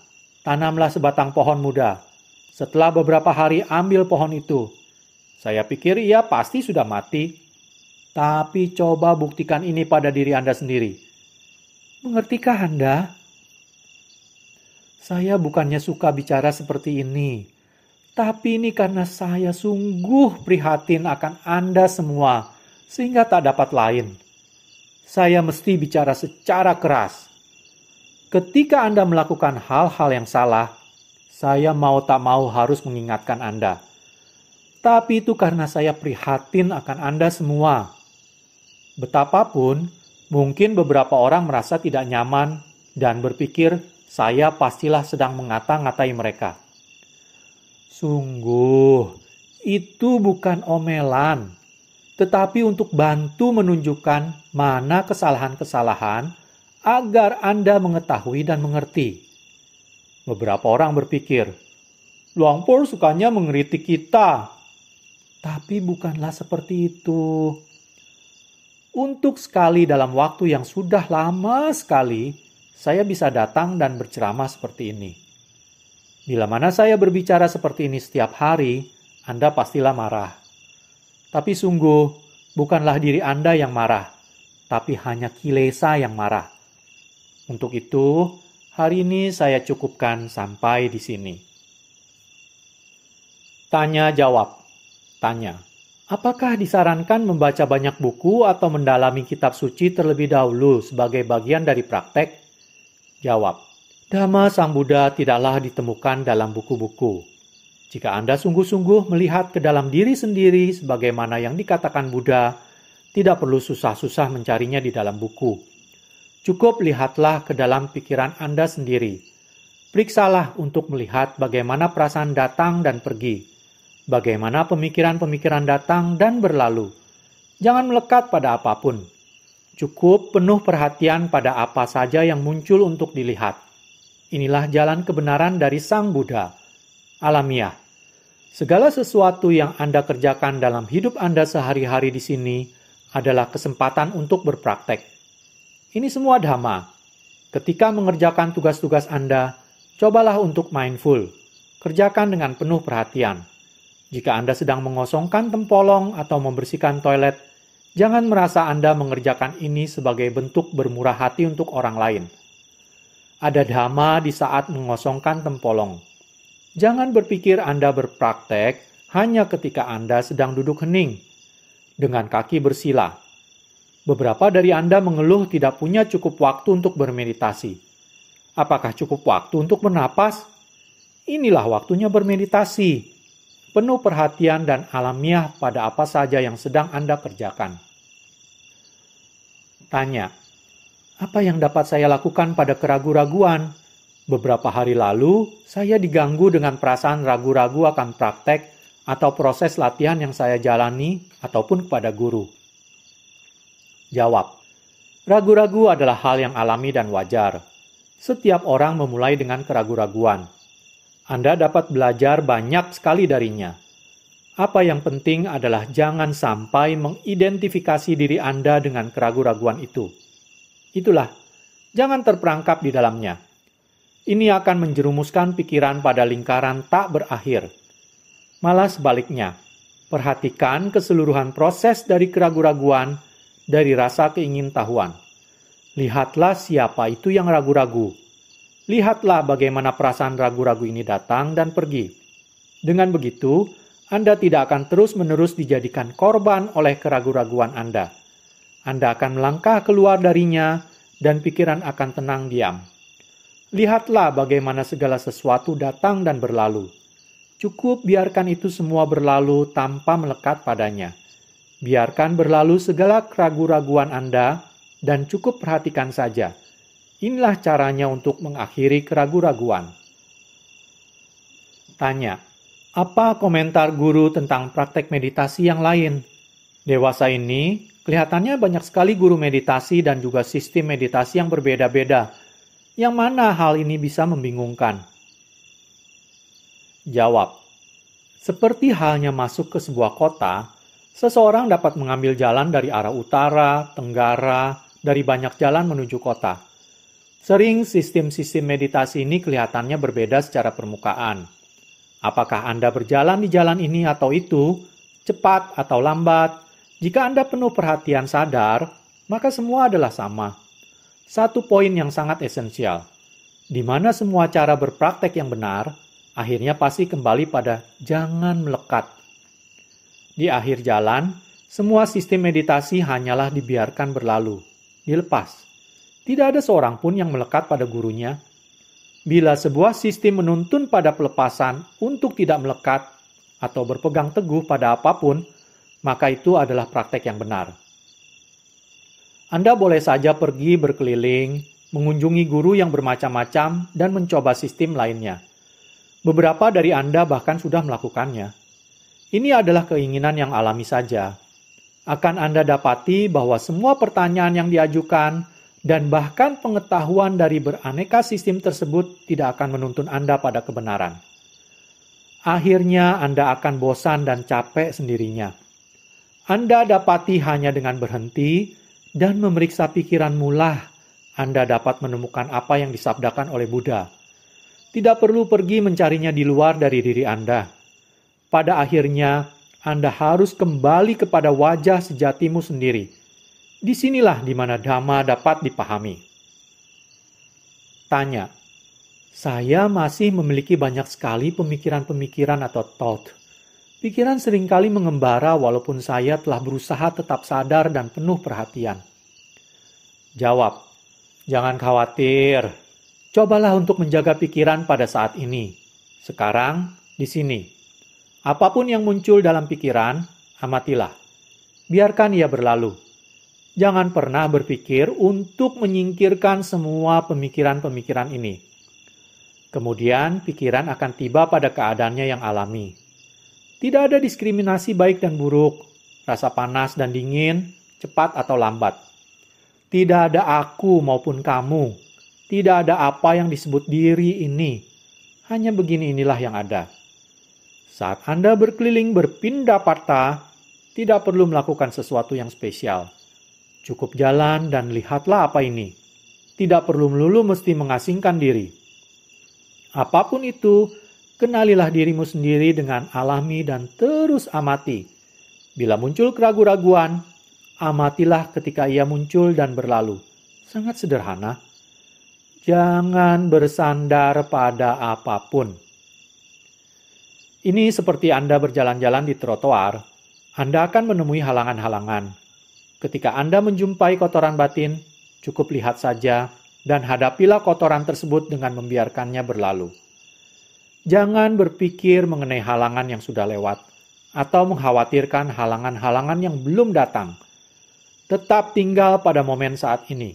tanamlah sebatang pohon muda. Setelah beberapa hari ambil pohon itu, saya pikir ia pasti sudah mati. Tapi coba buktikan ini pada diri Anda sendiri. Mengertikah Anda? Saya bukannya suka bicara seperti ini, tapi ini karena saya sungguh prihatin akan Anda semua, sehingga tak dapat lain. Saya mesti bicara secara keras. Ketika Anda melakukan hal-hal yang salah, saya mau tak mau harus mengingatkan Anda tapi itu karena saya prihatin akan Anda semua. Betapapun, mungkin beberapa orang merasa tidak nyaman dan berpikir saya pastilah sedang mengata-ngatai mereka. Sungguh, itu bukan omelan, tetapi untuk bantu menunjukkan mana kesalahan-kesalahan agar Anda mengetahui dan mengerti. Beberapa orang berpikir, Luang Luangpur sukanya mengkritik kita, tapi bukanlah seperti itu. Untuk sekali dalam waktu yang sudah lama sekali, saya bisa datang dan berceramah seperti ini. Bila mana saya berbicara seperti ini setiap hari, Anda pastilah marah. Tapi sungguh, bukanlah diri Anda yang marah, tapi hanya kilesa yang marah. Untuk itu, hari ini saya cukupkan sampai di sini. Tanya jawab. Tanya, apakah disarankan membaca banyak buku atau mendalami kitab suci terlebih dahulu sebagai bagian dari praktek? Jawab, Dhamma Sang Buddha tidaklah ditemukan dalam buku-buku. Jika Anda sungguh-sungguh melihat ke dalam diri sendiri sebagaimana yang dikatakan Buddha, tidak perlu susah-susah mencarinya di dalam buku. Cukup lihatlah ke dalam pikiran Anda sendiri. Periksalah untuk melihat bagaimana perasaan datang dan pergi bagaimana pemikiran-pemikiran datang dan berlalu. Jangan melekat pada apapun. Cukup penuh perhatian pada apa saja yang muncul untuk dilihat. Inilah jalan kebenaran dari Sang Buddha. Alamiah. Segala sesuatu yang Anda kerjakan dalam hidup Anda sehari-hari di sini adalah kesempatan untuk berpraktek. Ini semua dhamma. Ketika mengerjakan tugas-tugas Anda, cobalah untuk mindful. Kerjakan dengan penuh perhatian. Jika Anda sedang mengosongkan tempolong atau membersihkan toilet, jangan merasa Anda mengerjakan ini sebagai bentuk bermurah hati untuk orang lain. Ada dhamma di saat mengosongkan tempolong. Jangan berpikir Anda berpraktek hanya ketika Anda sedang duduk hening, dengan kaki bersila. Beberapa dari Anda mengeluh tidak punya cukup waktu untuk bermeditasi. Apakah cukup waktu untuk bernapas? Inilah waktunya bermeditasi penuh perhatian dan alamiah pada apa saja yang sedang Anda kerjakan. Tanya, apa yang dapat saya lakukan pada keraguan-raguan? Beberapa hari lalu, saya diganggu dengan perasaan ragu-ragu akan praktek atau proses latihan yang saya jalani ataupun kepada guru. Jawab, ragu-ragu adalah hal yang alami dan wajar. Setiap orang memulai dengan keraguan-raguan anda dapat belajar banyak sekali darinya. Apa yang penting adalah jangan sampai mengidentifikasi diri Anda dengan keraguan-raguan itu. Itulah, jangan terperangkap di dalamnya. Ini akan menjerumuskan pikiran pada lingkaran tak berakhir. Malah sebaliknya, perhatikan keseluruhan proses dari keraguan-raguan, dari rasa keingintahuan. Lihatlah siapa itu yang ragu-ragu Lihatlah bagaimana perasaan ragu-ragu ini datang dan pergi. Dengan begitu, Anda tidak akan terus-menerus dijadikan korban oleh keragu-raguan Anda. Anda akan melangkah keluar darinya, dan pikiran akan tenang diam. Lihatlah bagaimana segala sesuatu datang dan berlalu. Cukup biarkan itu semua berlalu tanpa melekat padanya. Biarkan berlalu segala keragu-raguan Anda, dan cukup perhatikan saja Inilah caranya untuk mengakhiri keraguan-raguan. Tanya, apa komentar guru tentang praktek meditasi yang lain? Dewasa ini, kelihatannya banyak sekali guru meditasi dan juga sistem meditasi yang berbeda-beda. Yang mana hal ini bisa membingungkan? Jawab, seperti halnya masuk ke sebuah kota, seseorang dapat mengambil jalan dari arah utara, tenggara, dari banyak jalan menuju kota. Sering sistem-sistem meditasi ini kelihatannya berbeda secara permukaan. Apakah Anda berjalan di jalan ini atau itu, cepat atau lambat, jika Anda penuh perhatian sadar, maka semua adalah sama. Satu poin yang sangat esensial, di mana semua cara berpraktek yang benar, akhirnya pasti kembali pada jangan melekat. Di akhir jalan, semua sistem meditasi hanyalah dibiarkan berlalu, dilepas. Tidak ada seorang pun yang melekat pada gurunya. Bila sebuah sistem menuntun pada pelepasan untuk tidak melekat atau berpegang teguh pada apapun, maka itu adalah praktek yang benar. Anda boleh saja pergi berkeliling, mengunjungi guru yang bermacam-macam, dan mencoba sistem lainnya. Beberapa dari Anda bahkan sudah melakukannya. Ini adalah keinginan yang alami saja. Akan Anda dapati bahwa semua pertanyaan yang diajukan dan bahkan pengetahuan dari beraneka sistem tersebut tidak akan menuntun Anda pada kebenaran. Akhirnya, Anda akan bosan dan capek sendirinya. Anda dapati hanya dengan berhenti dan memeriksa pikiran mula, Anda dapat menemukan apa yang disabdakan oleh Buddha. Tidak perlu pergi mencarinya di luar dari diri Anda. Pada akhirnya, Anda harus kembali kepada wajah sejatimu sendiri Disinilah di mana dhamma dapat dipahami. Tanya, saya masih memiliki banyak sekali pemikiran-pemikiran atau thought. Pikiran seringkali mengembara walaupun saya telah berusaha tetap sadar dan penuh perhatian. Jawab, jangan khawatir. Cobalah untuk menjaga pikiran pada saat ini. Sekarang, di sini. Apapun yang muncul dalam pikiran, amatilah. Biarkan ia berlalu jangan pernah berpikir untuk menyingkirkan semua pemikiran-pemikiran ini. Kemudian, pikiran akan tiba pada keadaannya yang alami. Tidak ada diskriminasi baik dan buruk, rasa panas dan dingin, cepat atau lambat. Tidak ada aku maupun kamu, tidak ada apa yang disebut diri ini. Hanya begini inilah yang ada. Saat Anda berkeliling berpindah patah, tidak perlu melakukan sesuatu yang spesial Cukup jalan dan lihatlah apa ini. Tidak perlu melulu mesti mengasingkan diri. Apapun itu, kenalilah dirimu sendiri dengan alami dan terus amati. Bila muncul keraguan-raguan, amatilah ketika ia muncul dan berlalu. Sangat sederhana. Jangan bersandar pada apapun. Ini seperti Anda berjalan-jalan di trotoar. Anda akan menemui halangan-halangan Ketika Anda menjumpai kotoran batin, cukup lihat saja dan hadapilah kotoran tersebut dengan membiarkannya berlalu. Jangan berpikir mengenai halangan yang sudah lewat atau mengkhawatirkan halangan-halangan yang belum datang. Tetap tinggal pada momen saat ini.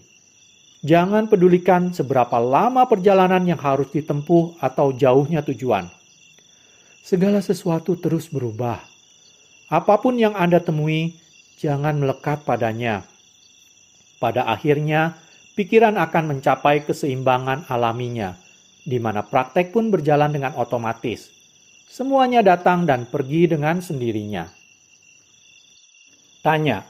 Jangan pedulikan seberapa lama perjalanan yang harus ditempuh atau jauhnya tujuan. Segala sesuatu terus berubah. Apapun yang Anda temui, jangan melekat padanya. Pada akhirnya, pikiran akan mencapai keseimbangan alaminya, di mana praktek pun berjalan dengan otomatis. Semuanya datang dan pergi dengan sendirinya. Tanya,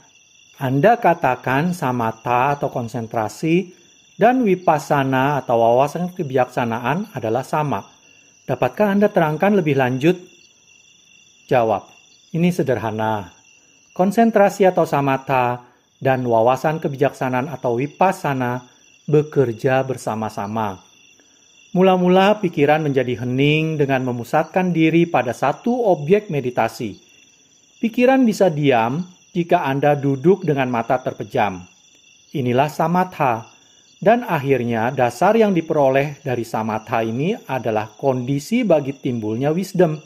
Anda katakan samata atau konsentrasi dan wipasana atau wawasan kebijaksanaan adalah sama. Dapatkah Anda terangkan lebih lanjut? Jawab, ini sederhana konsentrasi atau samatha, dan wawasan kebijaksanaan atau wipasana bekerja bersama-sama. Mula-mula pikiran menjadi hening dengan memusatkan diri pada satu objek meditasi. Pikiran bisa diam jika Anda duduk dengan mata terpejam. Inilah samatha, dan akhirnya dasar yang diperoleh dari samatha ini adalah kondisi bagi timbulnya wisdom,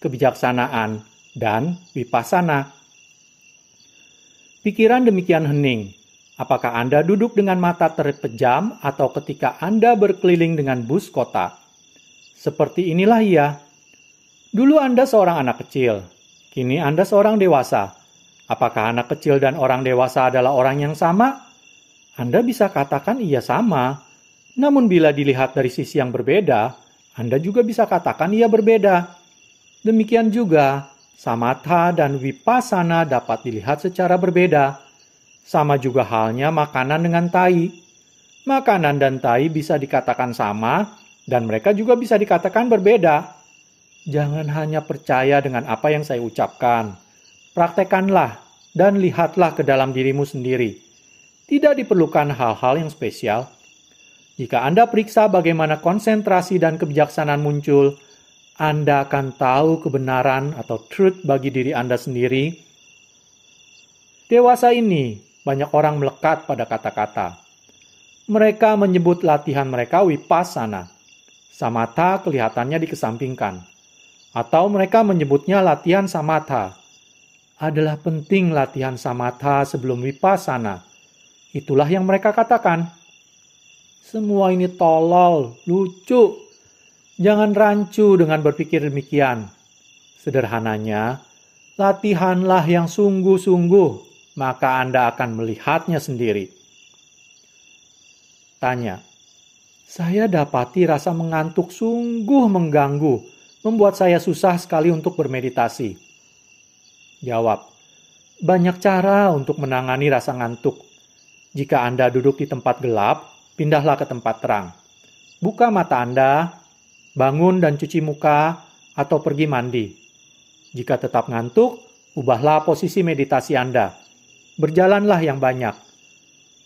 kebijaksanaan, dan wipasana. Pikiran demikian hening. Apakah Anda duduk dengan mata terpejam atau ketika Anda berkeliling dengan bus kota? Seperti inilah ia. Dulu Anda seorang anak kecil, kini Anda seorang dewasa. Apakah anak kecil dan orang dewasa adalah orang yang sama? Anda bisa katakan ia sama, namun bila dilihat dari sisi yang berbeda, Anda juga bisa katakan ia berbeda. Demikian juga, Samatha dan wipasana dapat dilihat secara berbeda. Sama juga halnya makanan dengan tai. Makanan dan tai bisa dikatakan sama, dan mereka juga bisa dikatakan berbeda. Jangan hanya percaya dengan apa yang saya ucapkan. Praktekanlah dan lihatlah ke dalam dirimu sendiri. Tidak diperlukan hal-hal yang spesial. Jika Anda periksa bagaimana konsentrasi dan kebijaksanaan muncul, anda akan tahu kebenaran atau truth bagi diri Anda sendiri. Dewasa ini, banyak orang melekat pada kata-kata. Mereka menyebut latihan mereka wipasana. Samatha kelihatannya dikesampingkan. Atau mereka menyebutnya latihan samatha. Adalah penting latihan samatha sebelum wipasana. Itulah yang mereka katakan. Semua ini tolol, lucu, Jangan rancu dengan berpikir demikian. Sederhananya, latihanlah yang sungguh-sungguh, maka Anda akan melihatnya sendiri. Tanya, saya dapati rasa mengantuk sungguh mengganggu, membuat saya susah sekali untuk bermeditasi. Jawab, banyak cara untuk menangani rasa ngantuk. Jika Anda duduk di tempat gelap, pindahlah ke tempat terang. Buka mata Anda bangun dan cuci muka, atau pergi mandi. Jika tetap ngantuk, ubahlah posisi meditasi Anda. Berjalanlah yang banyak.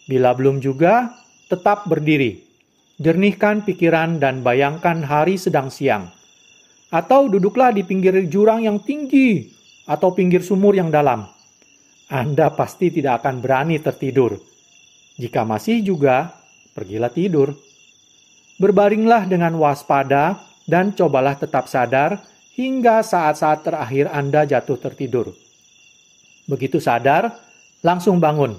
Bila belum juga, tetap berdiri. Jernihkan pikiran dan bayangkan hari sedang siang. Atau duduklah di pinggir jurang yang tinggi atau pinggir sumur yang dalam. Anda pasti tidak akan berani tertidur. Jika masih juga, pergilah tidur. Berbaringlah dengan waspada dan cobalah tetap sadar hingga saat-saat terakhir Anda jatuh tertidur. Begitu sadar, langsung bangun.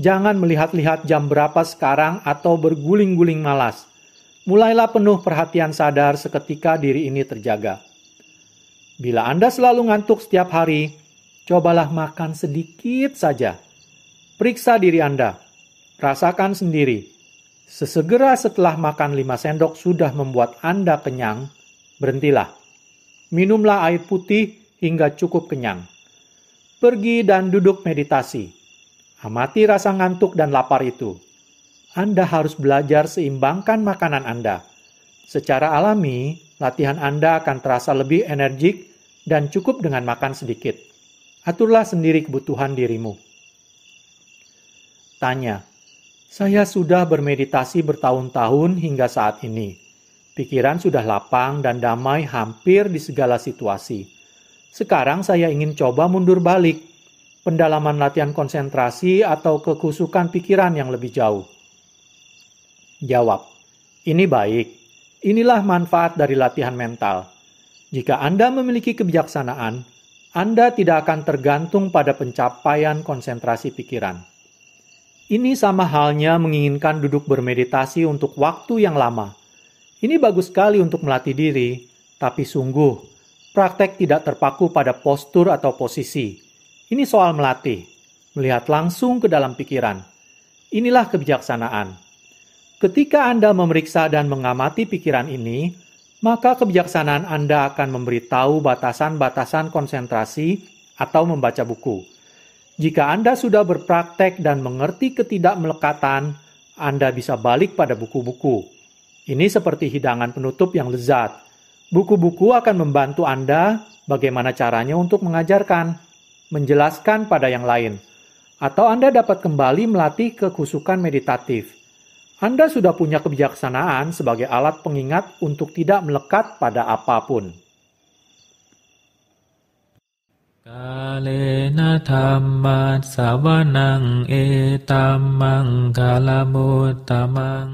Jangan melihat-lihat jam berapa sekarang atau berguling-guling malas. Mulailah penuh perhatian sadar seketika diri ini terjaga. Bila Anda selalu ngantuk setiap hari, cobalah makan sedikit saja. Periksa diri Anda, rasakan sendiri sesegera setelah makan 5 sendok sudah membuat Anda kenyang, berhentilah. Minumlah air putih hingga cukup kenyang. Pergi dan duduk meditasi. Amati rasa ngantuk dan lapar itu. Anda harus belajar seimbangkan makanan Anda. Secara alami, latihan Anda akan terasa lebih energik dan cukup dengan makan sedikit. Aturlah sendiri kebutuhan dirimu. Tanya, saya sudah bermeditasi bertahun-tahun hingga saat ini. Pikiran sudah lapang dan damai hampir di segala situasi. Sekarang saya ingin coba mundur balik, pendalaman latihan konsentrasi atau kekusukan pikiran yang lebih jauh. Jawab, ini baik. Inilah manfaat dari latihan mental. Jika Anda memiliki kebijaksanaan, Anda tidak akan tergantung pada pencapaian konsentrasi pikiran. Ini sama halnya menginginkan duduk bermeditasi untuk waktu yang lama. Ini bagus sekali untuk melatih diri, tapi sungguh, praktek tidak terpaku pada postur atau posisi. Ini soal melatih, melihat langsung ke dalam pikiran. Inilah kebijaksanaan. Ketika Anda memeriksa dan mengamati pikiran ini, maka kebijaksanaan Anda akan memberitahu batasan-batasan konsentrasi atau membaca buku jika Anda sudah berpraktek dan mengerti ketidakmelekatan, Anda bisa balik pada buku-buku. Ini seperti hidangan penutup yang lezat. Buku-buku akan membantu Anda bagaimana caranya untuk mengajarkan, menjelaskan pada yang lain, atau Anda dapat kembali melatih kekusukan meditatif. Anda sudah punya kebijaksanaan sebagai alat pengingat untuk tidak melekat pada apapun. กาเลนะธรรมะสาวนังเอตัมมังคาลโมตตมัง